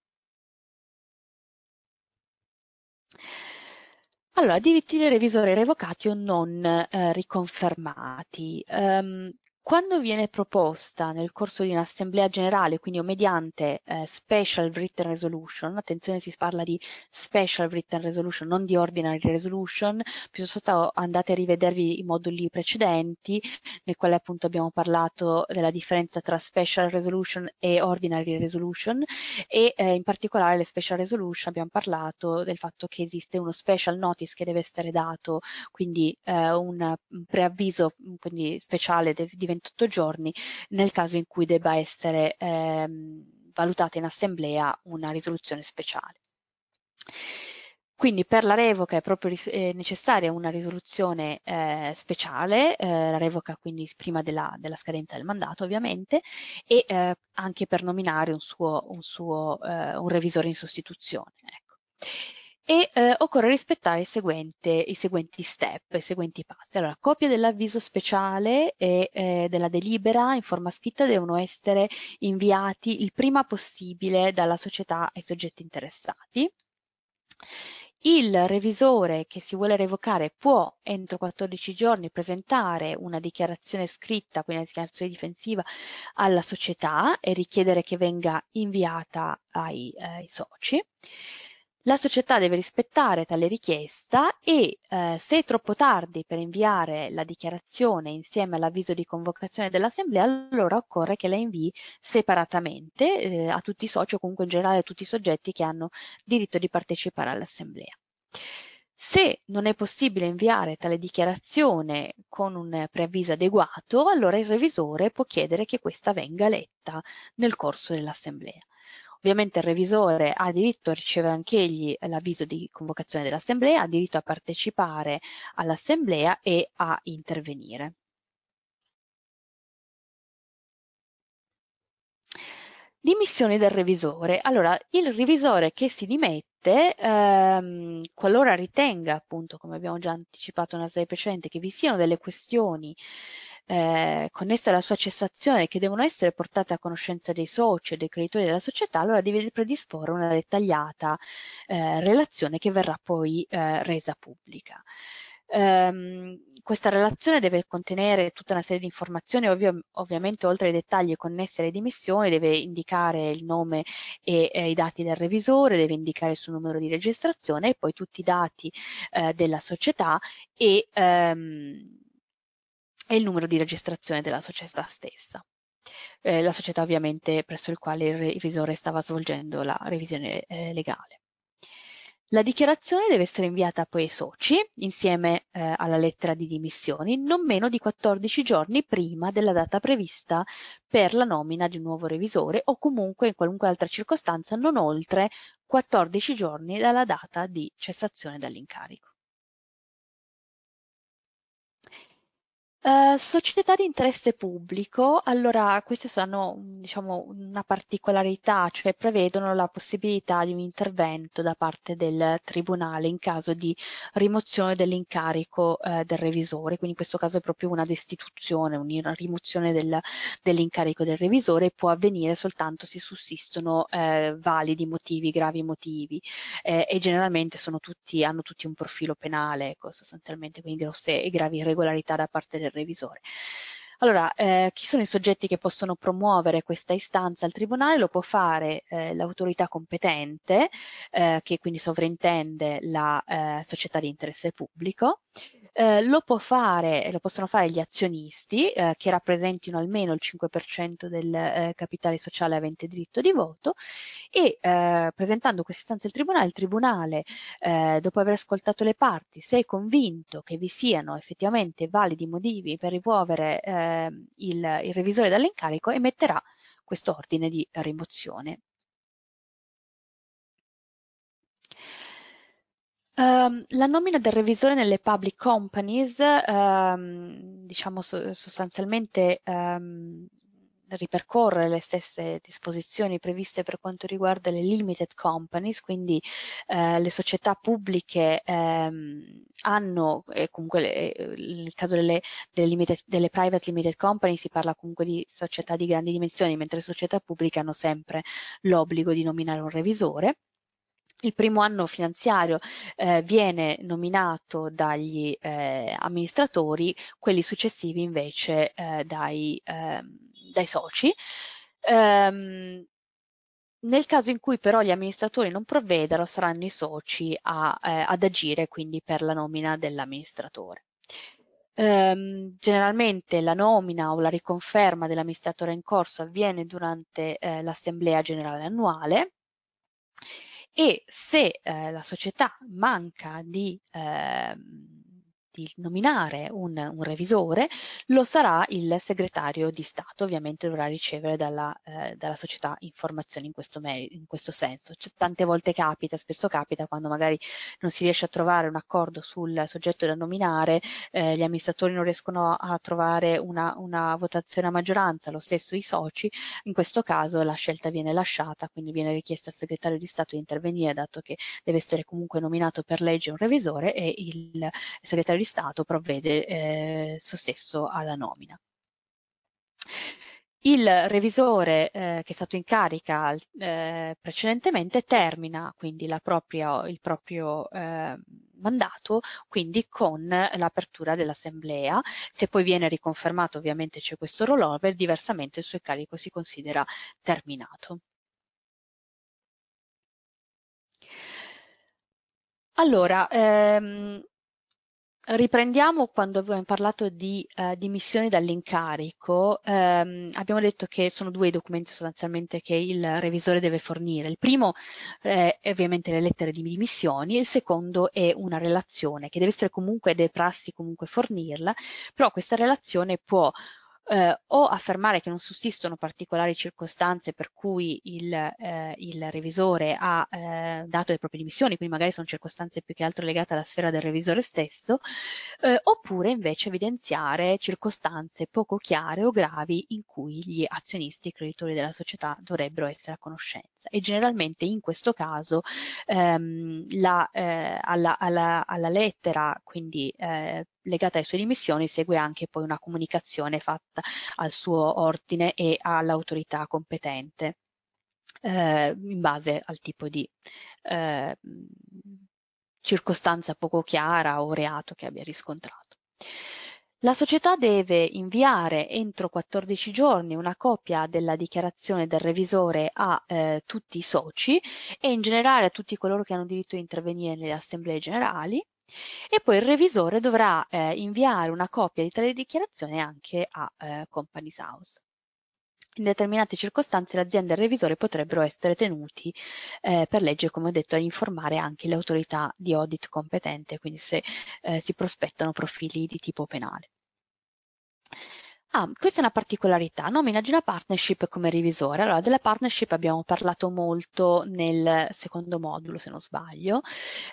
Allora, diritti del revisore revocati o non eh, riconfermati. Um, quando viene proposta nel corso di un'assemblea generale, quindi o mediante eh, special written resolution, attenzione si parla di special written resolution, non di ordinary resolution, piuttosto andate a rivedervi i moduli precedenti, nel quale appunto abbiamo parlato della differenza tra special resolution e ordinary resolution e eh, in particolare le special resolution abbiamo parlato del fatto che esiste uno special notice che deve essere dato, quindi eh, un preavviso quindi speciale diventato 28 giorni nel caso in cui debba essere ehm, valutata in assemblea una risoluzione speciale. Quindi per la revoca è proprio eh, necessaria una risoluzione eh, speciale, eh, la revoca quindi prima della, della, scadenza del mandato ovviamente, e eh, anche per nominare un, suo, un, suo, eh, un revisore in sostituzione. Ecco e eh, occorre rispettare i seguenti, i seguenti step, i seguenti passi. Allora, copie dell'avviso speciale e eh, della delibera in forma scritta devono essere inviati il prima possibile dalla società ai soggetti interessati. Il revisore che si vuole revocare può entro 14 giorni presentare una dichiarazione scritta, quindi una dichiarazione difensiva alla società e richiedere che venga inviata ai, eh, ai soci. La società deve rispettare tale richiesta e eh, se è troppo tardi per inviare la dichiarazione insieme all'avviso di convocazione dell'assemblea, allora occorre che la invii separatamente eh, a tutti i soci o comunque in generale a tutti i soggetti che hanno diritto di partecipare all'assemblea. Se non è possibile inviare tale dichiarazione con un preavviso adeguato, allora il revisore può chiedere che questa venga letta nel corso dell'assemblea. Ovviamente il revisore ha diritto a ricevere anch'egli l'avviso di convocazione dell'assemblea, ha diritto a partecipare all'assemblea e a intervenire. Dimissioni del revisore. Allora, il revisore che si dimette, ehm, qualora ritenga, appunto, come abbiamo già anticipato nella slide precedente, che vi siano delle questioni eh, connesse alla sua cessazione che devono essere portate a conoscenza dei soci e dei creditori della società, allora deve predisporre una dettagliata eh, relazione che verrà poi eh, resa pubblica. Um, questa relazione deve contenere tutta una serie di informazioni, ovvio, ovviamente oltre ai dettagli connessi alle dimissioni, deve indicare il nome e, e, i dati del revisore, deve indicare il suo numero di registrazione e poi tutti i dati eh, della società e um, e il numero di registrazione della società stessa. Eh, la società ovviamente presso il quale il revisore stava svolgendo la revisione eh, legale. La dichiarazione deve essere inviata poi ai soci, insieme eh, alla lettera di dimissioni, non meno di 14 giorni prima della data prevista per la nomina di un nuovo revisore o comunque in qualunque altra circostanza non oltre 14 giorni dalla data di cessazione dall'incarico. Eh, società di interesse pubblico, allora queste sono, diciamo, una particolarità, cioè prevedono la possibilità di un intervento da parte del tribunale in caso di rimozione dell'incarico eh, del revisore, quindi in questo caso è proprio una destituzione, una rimozione del, dell'incarico del revisore, può avvenire soltanto se sussistono eh, validi motivi, gravi motivi eh, e generalmente sono tutti, hanno tutti un profilo penale, ecco, sostanzialmente, quindi grosse e gravi irregolarità da parte del revisore. Allora, eh, chi sono i soggetti che possono promuovere questa istanza al Tribunale? Lo può fare eh, l'autorità competente, eh, che quindi sovrintende la eh, società di interesse pubblico, eh, lo, fare, lo, possono fare gli azionisti eh, che rappresentino almeno il 5% del eh, capitale sociale avente diritto di voto e eh, presentando questa istanza al Tribunale, il Tribunale eh, dopo aver ascoltato le parti, se è convinto che vi siano effettivamente validi motivi per rimuovere ehm, il, il revisore dall'incarico, emetterà questo ordine di rimozione. Ehm, la nomina del revisore nelle public companies, ehm, diciamo so- sostanzialmente ehm, ripercorre le stesse disposizioni previste per quanto riguarda le limited companies, quindi eh, le società pubbliche ehm, hanno, e comunque le, eh, nel caso delle, delle, limited, delle, private limited companies si parla comunque di società di grandi dimensioni, mentre le società pubbliche hanno sempre l'obbligo di nominare un revisore il primo anno finanziario eh, viene nominato dagli eh, amministratori, quelli successivi invece eh, dai, ehm, dai, soci. Um, nel caso in cui però gli amministratori non provvedano, saranno i soci a, eh, ad agire quindi per la nomina dell'amministratore. Um, generalmente la nomina o la riconferma dell'amministratore in corso avviene durante eh, l'assemblea generale annuale e se eh, la società manca di eh, di nominare un, un, revisore lo sarà il segretario di Stato, ovviamente dovrà ricevere dalla, eh, dalla società informazioni in questo, in questo senso. Cioè, tante volte capita, spesso capita quando magari non si riesce a trovare un accordo sul soggetto da nominare, eh, gli amministratori non riescono a trovare una, una votazione a maggioranza, lo stesso i soci, in questo caso la scelta viene lasciata, quindi viene richiesto al segretario di Stato di intervenire dato che deve essere comunque nominato per legge un revisore e il segretario di di Stato provvede eh, so stesso alla nomina. Il revisore eh, che è stato in carica eh, precedentemente termina quindi propria, il proprio eh, mandato quindi con l'apertura dell'assemblea. Se poi viene riconfermato ovviamente c'è questo rollover, diversamente il suo incarico si considera terminato. Allora, ehm, Riprendiamo quando abbiamo parlato di eh, dimissioni dall'incarico, ehm, abbiamo detto che sono due i documenti sostanzialmente che il revisore deve fornire. Il primo eh, è ovviamente le lettere di dimissioni, il secondo è una relazione che deve essere comunque, ed prassi comunque fornirla, però questa relazione può eh, o affermare che non sussistono particolari circostanze per cui il, eh, il revisore ha eh, dato le proprie dimissioni, quindi magari sono circostanze più che altro legate alla sfera del revisore stesso, eh, oppure invece evidenziare circostanze poco chiare o gravi in cui gli azionisti e creditori della società dovrebbero essere a conoscenza. E generalmente in questo caso ehm, la, eh, alla, alla, alla, lettera, quindi eh, legata alle sue dimissioni, segue anche poi una comunicazione fatta fatta al suo ordine e all'autorità competente eh, in base al tipo di eh, circostanza poco chiara o reato che abbia riscontrato. La società deve inviare entro 14 giorni una copia della dichiarazione del revisore a eh, tutti i soci e in generale a tutti coloro che hanno diritto di intervenire nelle assemblee generali e poi il revisore dovrà eh, inviare una copia di tale dichiarazione anche a eh, Companies House. In determinate circostanze l'azienda e il revisore potrebbero essere tenuti eh, per legge, come ho detto, a informare anche le autorità di audit competente, quindi se eh, si prospettano profili di tipo penale. Ah, questa è una particolarità, nomina di una partnership come revisore. Allora, della partnership abbiamo parlato molto nel secondo modulo, se non sbaglio,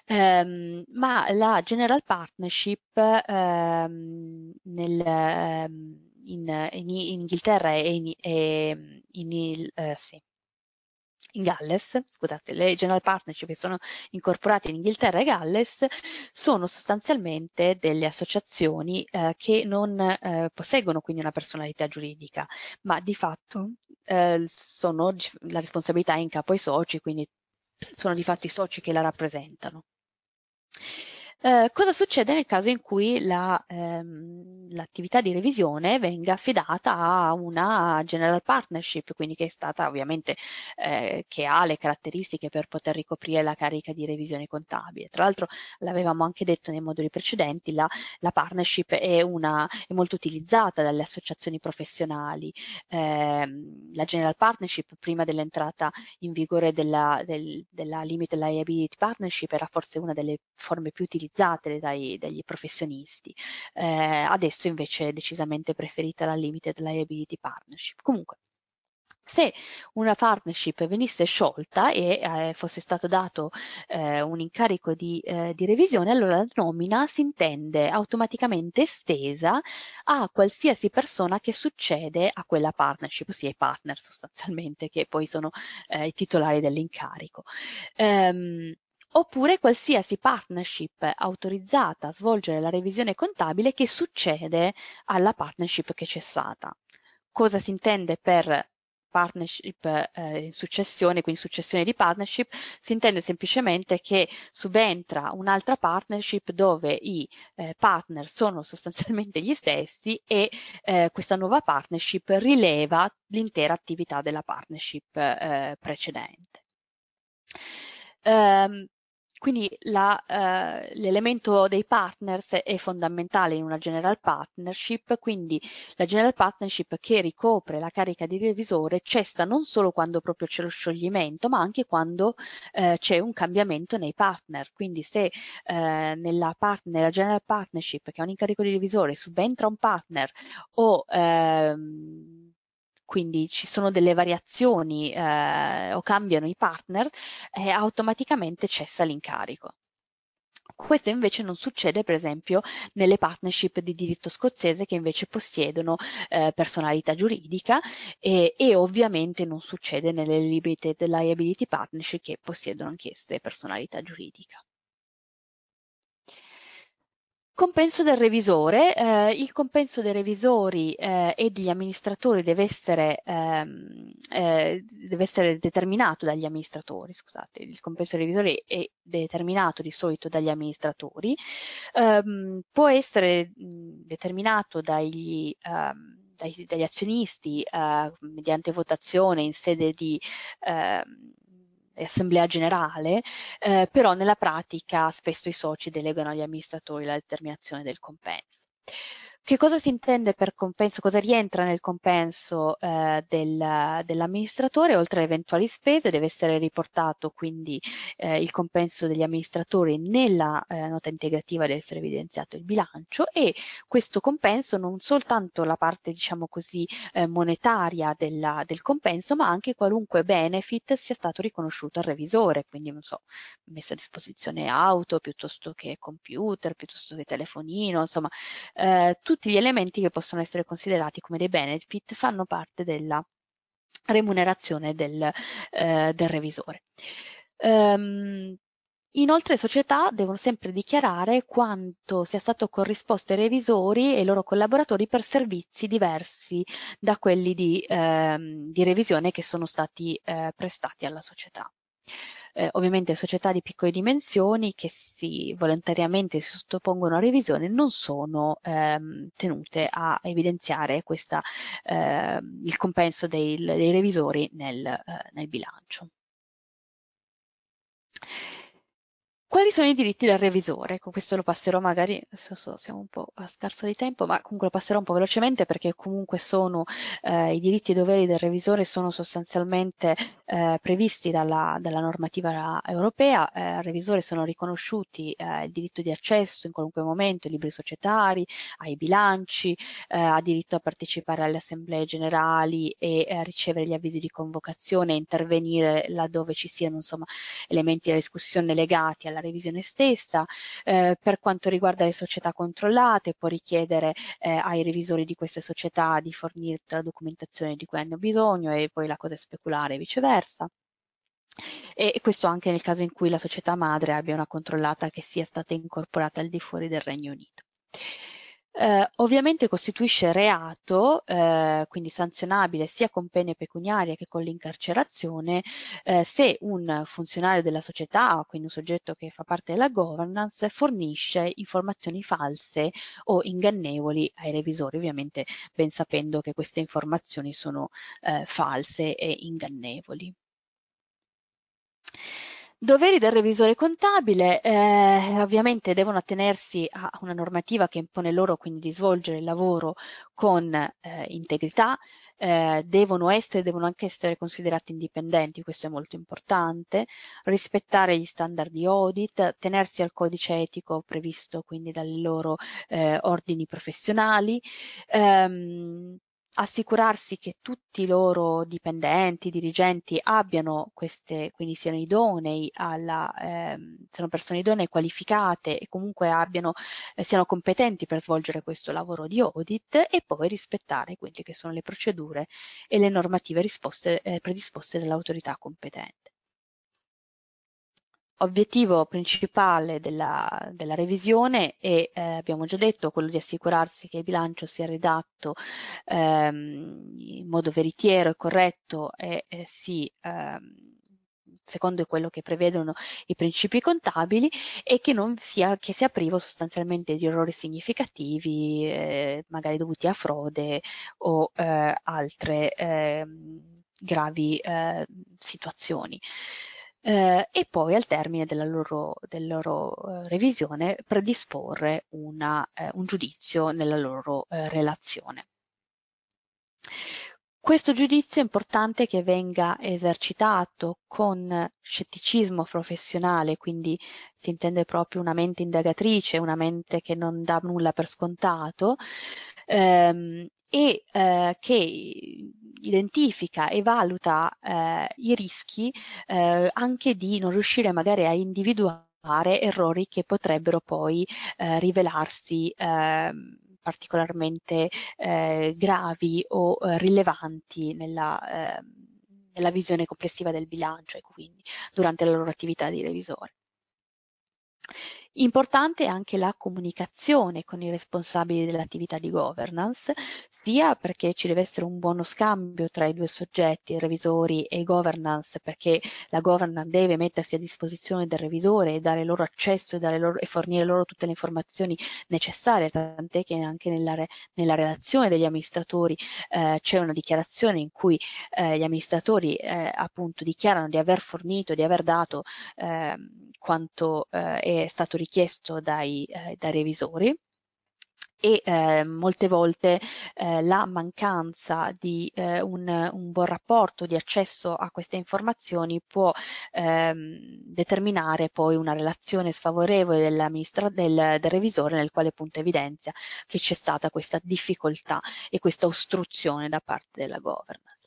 ehm, ma la general partnership ehm, nel, ehm, in, in, in, Inghilterra e in, e in il, eh, sì, in Galles, scusate, le general partnership che sono incorporate in Inghilterra e Galles sono sostanzialmente delle associazioni eh, che non eh, posseggono quindi una personalità giuridica, ma di fatto eh, sono, la responsabilità è in capo ai soci, quindi sono di fatto i soci che la rappresentano. Eh, cosa succede nel caso in cui la, ehm, l'attività di revisione venga affidata a una general partnership, quindi che è stata ovviamente eh, che ha le caratteristiche per poter ricoprire la carica di revisione contabile. Tra l'altro l'avevamo anche detto nei moduli precedenti, la, la partnership è, una, è, molto utilizzata dalle associazioni professionali. Eh, la general partnership prima dell'entrata in vigore della, del, della limited liability partnership era forse una delle forme più utilizzate utilizzate dai, dagli professionisti. Eh, adesso invece è decisamente preferita la limited liability partnership. Comunque, se una partnership venisse sciolta e eh, fosse stato dato eh, un incarico di, eh, di, revisione, allora la nomina si intende automaticamente estesa a qualsiasi persona che succede a quella partnership, ossia i partner sostanzialmente che poi sono eh, i titolari dell'incarico. Um, oppure qualsiasi partnership autorizzata a svolgere la revisione contabile che succede alla partnership che c'è stata. Cosa si intende per partnership eh, in successione, quindi successione di partnership, si intende semplicemente che subentra un'altra partnership dove i eh, partner sono sostanzialmente gli stessi e eh, questa nuova partnership rileva l'intera attività della partnership eh, precedente. Um, quindi la, eh, l'elemento dei partners è fondamentale in una general partnership, quindi la general partnership che ricopre la carica di revisore cessa non solo quando proprio c'è lo scioglimento, ma anche quando eh, c'è un cambiamento nei partner. Quindi se eh, nella, part- nella general partnership che ha un incarico di revisore subentra un partner o ehm, quindi ci sono delle variazioni eh, o cambiano i partner, eh, automaticamente cessa l'incarico. Questo invece non succede per esempio nelle partnership di diritto scozzese che invece possiedono eh, personalità giuridica e, e, ovviamente non succede nelle limited liability partnership che possiedono anch'esse personalità giuridica. Compenso del revisore. Eh, il compenso dei revisori eh, e degli amministratori deve essere, ehm, eh, deve essere, determinato dagli amministratori, scusate, il compenso dei revisori è determinato di solito dagli amministratori, ehm, può essere determinato dagli... Ehm, dagli azionisti eh, mediante votazione in sede di, eh, assemblea generale, eh, però nella pratica spesso i soci delegano agli amministratori la determinazione del compenso. Che cosa si intende per compenso? Cosa rientra nel compenso eh, del, dell'amministratore? Oltre alle eventuali spese deve essere riportato quindi eh, il compenso degli amministratori nella eh, nota integrativa, deve essere evidenziato il bilancio e questo compenso non soltanto la parte diciamo così eh, monetaria della, del compenso ma anche qualunque benefit sia stato riconosciuto al revisore, quindi non so, messa a disposizione auto piuttosto che computer, piuttosto che telefonino, insomma eh, tutti gli elementi che possono essere considerati come dei benefit fanno parte della remunerazione del, eh, del revisore. Um, Inoltre le società devono sempre dichiarare quanto sia stato corrisposto ai revisori e ai loro collaboratori per servizi diversi da quelli di, eh, di revisione che sono stati eh, prestati alla società eh, ovviamente società di piccole dimensioni che si volontariamente si sottopongono a revisione non sono ehm, tenute a evidenziare questa, eh, il compenso dei, dei revisori nel, eh, nel bilancio. Quali sono i diritti del revisore? Con ecco, questo lo passerò magari, so, so, siamo un po' a scarso di tempo, ma comunque lo passerò un po' velocemente perché comunque sono eh, i diritti e i doveri del revisore sono sostanzialmente eh, previsti dalla, dalla, normativa europea, eh, al revisore sono riconosciuti eh, il diritto di accesso in qualunque momento ai libri societari, ai bilanci, eh, ha diritto a partecipare alle assemblee generali e eh, a ricevere gli avvisi di convocazione e intervenire laddove ci siano insomma, elementi di discussione legati alla revisione stessa, eh, per quanto riguarda le società controllate può richiedere eh, ai revisori di queste società di fornire tutta la documentazione di cui hanno bisogno e poi la cosa è speculare e viceversa. E questo anche nel caso in cui la società madre abbia una controllata che sia stata incorporata al di fuori del Regno Unito. Eh, ovviamente costituisce reato, eh, quindi sanzionabile sia con pene pecuniarie che con l'incarcerazione, eh, se un funzionario della società, quindi un soggetto che fa parte della governance, fornisce informazioni false o ingannevoli ai revisori, ovviamente ben sapendo che queste informazioni sono eh, false e ingannevoli. Doveri del revisore contabile, eh, ovviamente devono attenersi a una normativa che impone loro quindi di svolgere il lavoro con eh, integrità, eh, devono essere, devono anche essere considerati indipendenti, questo è molto importante, rispettare gli standard di audit, tenersi al codice etico previsto quindi dalle loro eh, ordini professionali, ehm, assicurarsi che tutti i loro dipendenti, dirigenti abbiano queste, quindi siano idonei alla, ehm, siano persone idonee qualificate e comunque abbiano, eh, siano competenti per svolgere questo lavoro di audit e poi rispettare quelle che sono le procedure e le normative risposte, eh, predisposte dall'autorità competente. Obiettivo principale della, della revisione è, eh, abbiamo già detto, quello di assicurarsi che il bilancio sia redatto ehm, in modo veritiero e corretto e, e eh, si ehm, secondo quello che prevedono i principi contabili e che non sia, che sia privo sostanzialmente di errori significativi, eh, magari dovuti a frode o eh, altre ehm, eh, gravi situazioni eh, e poi al termine della loro, del loro eh, revisione predisporre una, eh, un giudizio nella loro eh, relazione. Questo giudizio è importante che venga esercitato con scetticismo professionale, quindi si intende proprio una mente indagatrice, una mente che non dà nulla per scontato, ehm, e eh, che identifica e valuta eh, i rischi eh, anche di non riuscire magari a individuare errori che potrebbero poi eh, rivelarsi eh, particolarmente eh, gravi o eh, rilevanti nella, eh, nella visione complessiva del bilancio e quindi durante la loro attività di revisore. Importante è anche la comunicazione con i responsabili dell'attività di governance, sia perché ci deve essere un buono scambio tra i due soggetti, i revisori e i governance, perché la governance deve mettersi a disposizione del revisore e dare loro accesso e, dare loro, e fornire loro tutte le informazioni necessarie, tant'è che anche nella, re, nella relazione degli amministratori eh, c'è una dichiarazione in cui eh, gli amministratori eh, appunto dichiarano di aver fornito, di aver dato ehm, quanto eh, è stato richiesto richiesto dai, eh, dai revisori e eh, molte volte eh, la mancanza di eh, un, un, buon rapporto di accesso a queste informazioni può ehm, determinare poi una relazione sfavorevole del, del, revisore nel quale appunto evidenzia che c'è stata questa difficoltà e questa ostruzione da parte della governance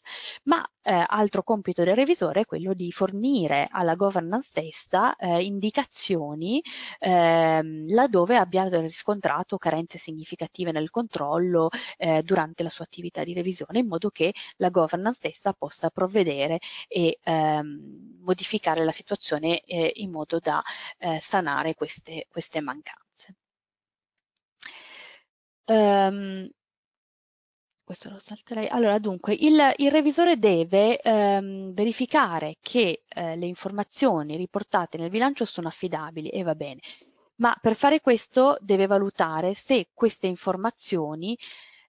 ma eh, altro compito del revisore è quello di fornire alla governance stessa eh, indicazioni eh, laddove abbia riscontrato carenze significative nel controllo eh, durante la sua attività di revisione in modo che la governance stessa possa provvedere e ehm, modificare la situazione eh, in modo da eh, sanare queste, queste mancanze. Um, questo lo salterei. Allora, dunque, il, il revisore deve ehm, verificare che eh, le informazioni riportate nel bilancio sono affidabili e va bene, ma per fare questo deve valutare se queste informazioni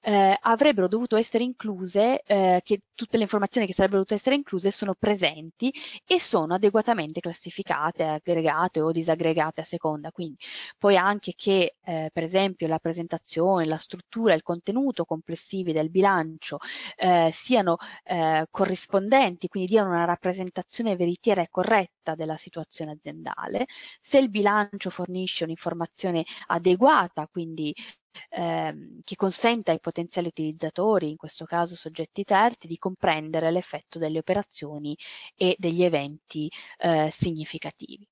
eh, avrebbero dovuto essere incluse, eh, che tutte le informazioni che sarebbero dovute essere incluse sono presenti e sono adeguatamente classificate, aggregate o disaggregate a seconda. Quindi poi anche che eh, per esempio la presentazione, la struttura, il contenuto complessivi del bilancio eh, siano eh, corrispondenti, quindi diano una rappresentazione veritiera e corretta della situazione aziendale. Se il bilancio fornisce un'informazione adeguata, quindi ehm, che consenta ai potenziali utilizzatori, in questo caso soggetti terzi, di comprendere l'effetto delle operazioni e degli eventi eh, significativi.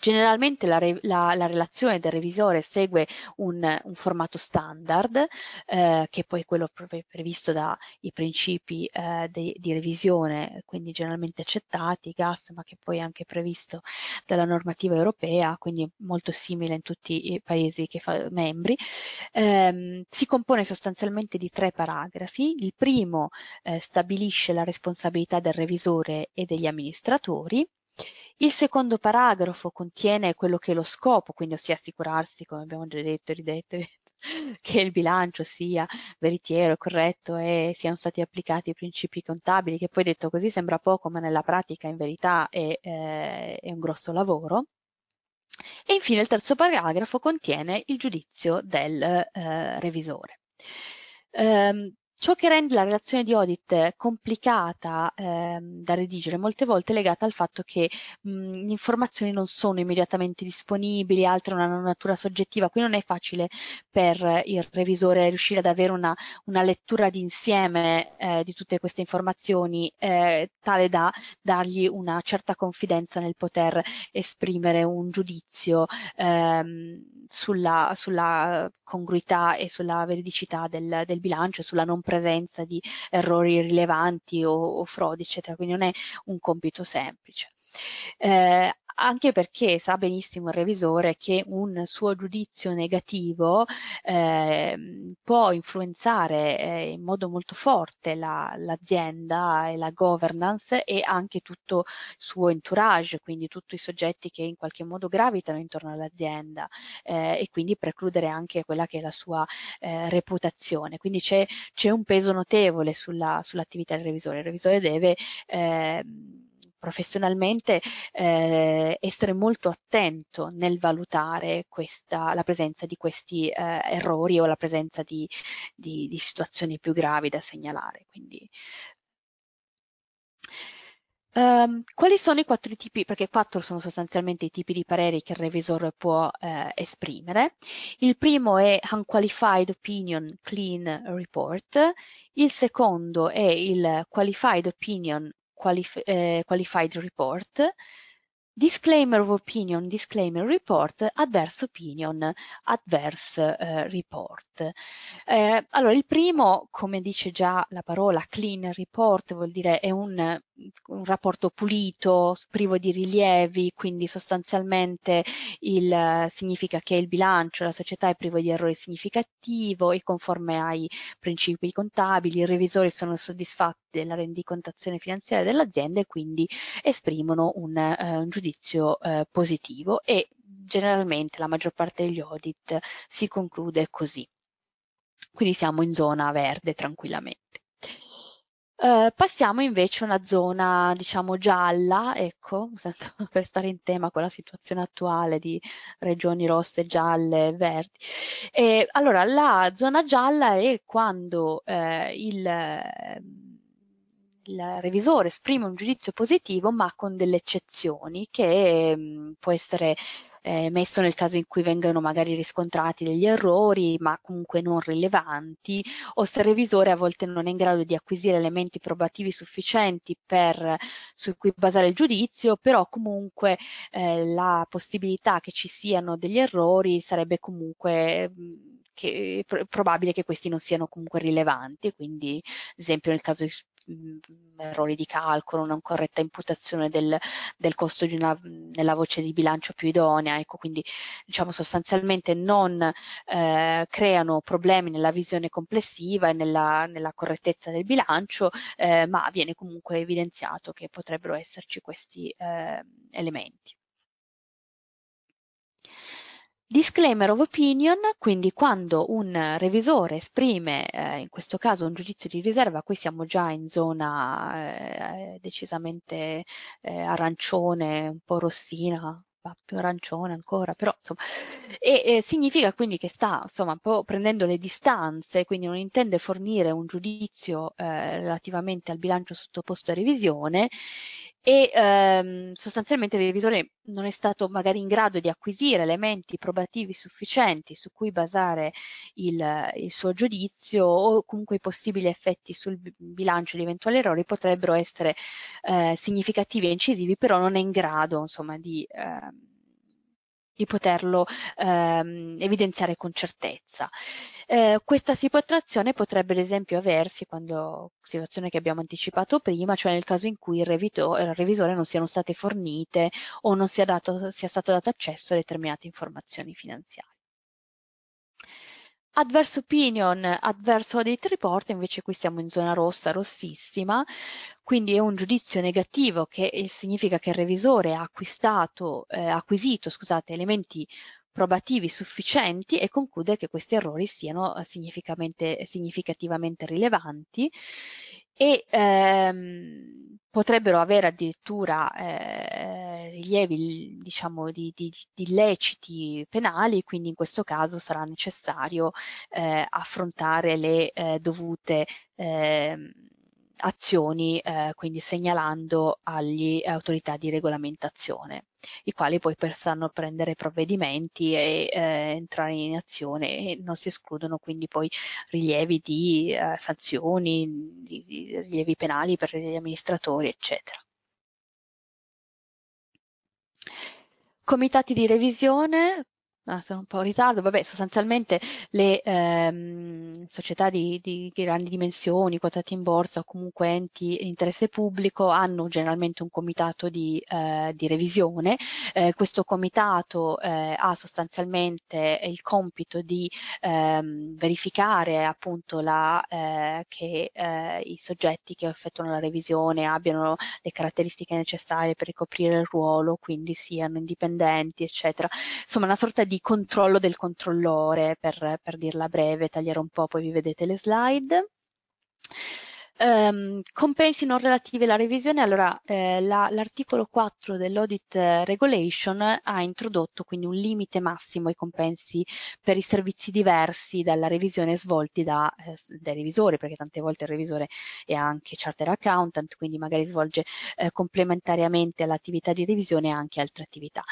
Generalmente la, re, la, la, relazione del revisore segue un, un formato standard, eh, che è poi quello previsto dai principi eh, di, di, revisione, quindi generalmente accettati, GAS, ma che poi è anche previsto dalla normativa europea, quindi molto simile in tutti i paesi che fa, membri. Eh, si compone sostanzialmente di tre paragrafi. Il primo eh, stabilisce la responsabilità del revisore e degli amministratori il secondo paragrafo contiene quello che è lo scopo, quindi ossia assicurarsi, come abbiamo già detto e ridetto, che il bilancio sia veritiero, corretto e siano stati applicati i principi contabili, che poi detto così sembra poco, ma nella pratica in verità è, eh, è un grosso lavoro. E infine il terzo paragrafo contiene il giudizio del eh, revisore. Um, Ciò che rende la relazione di audit complicata eh, da redigere molte volte è legata al fatto che mh, mhmm, le informazioni non sono immediatamente disponibili, altre hanno una natura soggettiva, quindi non è facile per il revisore riuscire ad avere una, una lettura d'insieme eh, di tutte queste informazioni eh, tale da dargli una certa confidenza nel poter esprimere un giudizio ehm, sulla, sulla, congruità e sulla veridicità del, del bilancio e sulla non presenza di errori rilevanti o, o frodi, eccetera, quindi non è un compito semplice. Eh, anche perché sa benissimo il revisore che un suo giudizio negativo eh, può influenzare eh, in modo molto forte la, l'azienda e la governance e anche tutto il suo entourage, quindi tutti i soggetti che in qualche modo gravitano intorno all'azienda eh, e quindi precludere anche quella che è la sua eh, reputazione. Quindi c'è, c'è, un peso notevole sulla, sull'attività del revisore. Il revisore deve eh, professionalmente eh, essere molto attento nel valutare questa, la presenza di questi eh, errori o la presenza di, di, di, situazioni più gravi da segnalare. Quindi, Um, quali sono i quattro tipi? Perché quattro sono sostanzialmente i tipi di pareri che il revisore può eh, esprimere. Il primo è Unqualified Opinion Clean Report, il secondo è il Qualified Opinion qualif eh, Qualified Report, Disclaimer of Opinion, Disclaimer Report, Adverse Opinion, Adverse eh, Report. Eh, allora, il primo, come dice già la parola, Clean Report, vuol dire è un, un rapporto pulito, privo di rilievi, quindi sostanzialmente il, significa che il bilancio la società è privo di errori significativi, e conforme ai principi contabili, i revisori sono soddisfatti della rendicontazione finanziaria dell'azienda e quindi esprimono un, uh, un giudizio uh, positivo e generalmente la maggior parte degli audit si conclude così. Quindi siamo in zona verde tranquillamente. Uh, passiamo invece a una zona, diciamo, gialla, ecco, per stare in tema con la situazione attuale di regioni rosse, gialle, verdi. E, allora, la zona gialla è quando eh, il il revisore esprime un giudizio positivo ma con delle eccezioni che mh, mm, può essere eh, messo nel caso in cui vengano magari riscontrati degli errori ma comunque non rilevanti o se il revisore a volte non è in grado di acquisire elementi probativi sufficienti per, su cui basare il giudizio però comunque eh, la possibilità che ci siano degli errori sarebbe comunque mh, mm, che, pr- probabile che questi non siano comunque rilevanti quindi ad esempio nel caso Mm, errori di calcolo, non corretta imputazione del, del costo di una, nella voce di bilancio più idonea, ecco, quindi diciamo sostanzialmente non eh, creano problemi nella visione complessiva e nella, nella correttezza del bilancio, eh, ma viene comunque evidenziato che potrebbero esserci questi eh, elementi. Disclaimer of opinion, quindi quando un revisore esprime, eh, in questo caso un giudizio di riserva, qui siamo già in zona eh, decisamente eh, arancione, un po' rossina, più arancione ancora, però insomma, e, e, significa quindi che sta insomma un po' prendendo le distanze, quindi non intende fornire un giudizio eh, relativamente al bilancio sottoposto a revisione e ehm, sostanzialmente il revisore non è stato magari in grado di acquisire elementi probativi sufficienti su cui basare il, il suo giudizio o comunque i possibili effetti sul bilancio di eventuali errori potrebbero essere eh, significativi e incisivi, però non è in grado insomma, di, eh, di poterlo ehm, evidenziare con certezza. Eh, questa sipatrazione potrebbe ad esempio aversi quando situazione che abbiamo anticipato prima, cioè nel caso in cui il, revito, il revisore non siano state fornite o non sia, dato, sia stato dato accesso a determinate informazioni finanziarie. Adverse opinion, adverso audit report, invece qui siamo in zona rossa, rossissima, quindi è un giudizio negativo che eh, significa che il revisore ha eh, acquisito scusate, elementi probativi sufficienti e conclude che questi errori siano eh, significativamente rilevanti e ehm, potrebbero avere addirittura eh, rilievi diciamo, di, di, di, illeciti penali, quindi in questo caso sarà necessario eh, affrontare le eh, dovute eh, azioni, eh, quindi segnalando agli eh, autorità di regolamentazione, i quali poi possano prendere provvedimenti e eh, entrare in azione e non si escludono quindi poi rilievi di eh, sanzioni, di, di rilievi penali per gli amministratori, eccetera. Comitati di revisione, Ah, sono un po' in ritardo, vabbè, sostanzialmente le ehm, società di, di, grandi dimensioni, quotate in borsa o comunque enti di interesse pubblico hanno generalmente un comitato di, eh, di revisione. Eh, questo comitato eh, ha sostanzialmente eh, il compito di ehm, verificare appunto la, eh, che eh, i soggetti che effettuano la revisione abbiano le caratteristiche necessarie per ricoprire il ruolo, quindi siano indipendenti, eccetera. Insomma, una sorta di di controllo del controllore, per, per dirla breve, taglierò un po', poi vi vedete le slide. Um, compensi non relativi alla revisione, allora eh, la, l'articolo 4 dell'audit eh, regulation ha introdotto quindi un limite massimo ai compensi per i servizi diversi dalla revisione svolti da, eh, dai revisori, perché tante volte il revisore è anche charter accountant, quindi magari svolge eh, complementariamente all'attività di revisione anche altre attività.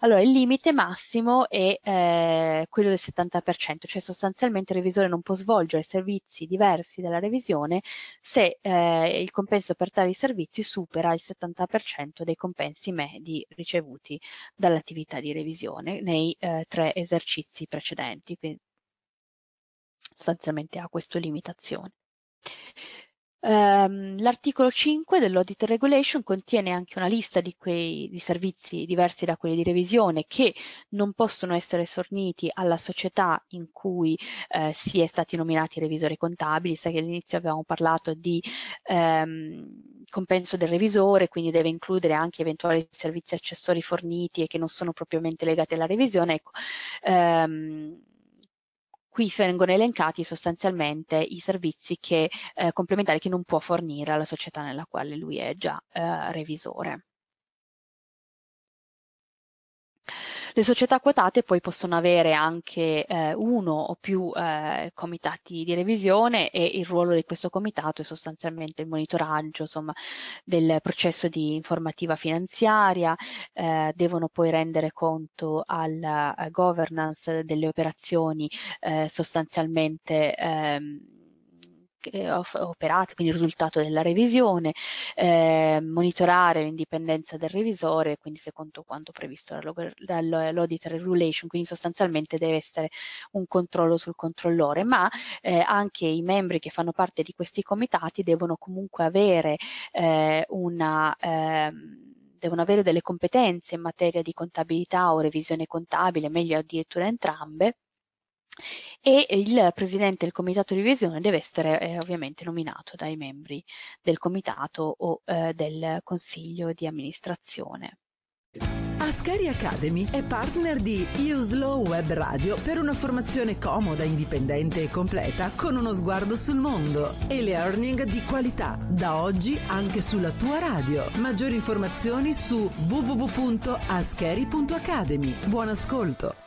Allora il limite massimo è eh, quello del 70%, cioè sostanzialmente il revisore non può svolgere servizi diversi dalla revisione se eh, il compenso per tali servizi supera il 70% dei compensi medi ricevuti dall'attività di revisione nei eh, tre esercizi precedenti, quindi sostanzialmente ha questa limitazione. Um, l'articolo 5 dell'Audit Regulation contiene anche una lista di quei di servizi diversi da quelli di revisione che non possono essere forniti alla società in cui eh, si è stati nominati revisori contabili. Sai che all'inizio abbiamo parlato di ehm, compenso del revisore, quindi deve includere anche eventuali servizi accessori forniti e che non sono propriamente legati alla revisione. Ecco, um, Qui vengono elencati sostanzialmente i servizi che, eh, complementari che non può fornire alla società nella quale lui è già eh, revisore. Le società quotate poi possono avere anche eh, uno o più eh, comitati di revisione e il ruolo di questo comitato è sostanzialmente il monitoraggio insomma, del processo di informativa finanziaria, eh, devono poi rendere conto alla eh, governance delle operazioni eh, sostanzialmente ehm, operate, quindi il risultato della revisione, eh, monitorare l'indipendenza del revisore, quindi secondo quanto previsto dall'audit regulation, quindi sostanzialmente deve essere un controllo sul controllore, ma eh, anche i membri che fanno parte di questi comitati devono comunque avere eh, una ehm, devono avere delle competenze in materia di contabilità o revisione contabile, meglio addirittura entrambe, e il presidente del comitato di revisione deve essere eh, ovviamente nominato dai membri del comitato o eh, del consiglio di amministrazione. Ascari Academy è partner di Uslow Web Radio per una formazione comoda, indipendente e completa con uno sguardo sul mondo e learning di qualità. Da oggi anche sulla tua radio. Maggiori informazioni su www.ascari.academy. Buon ascolto!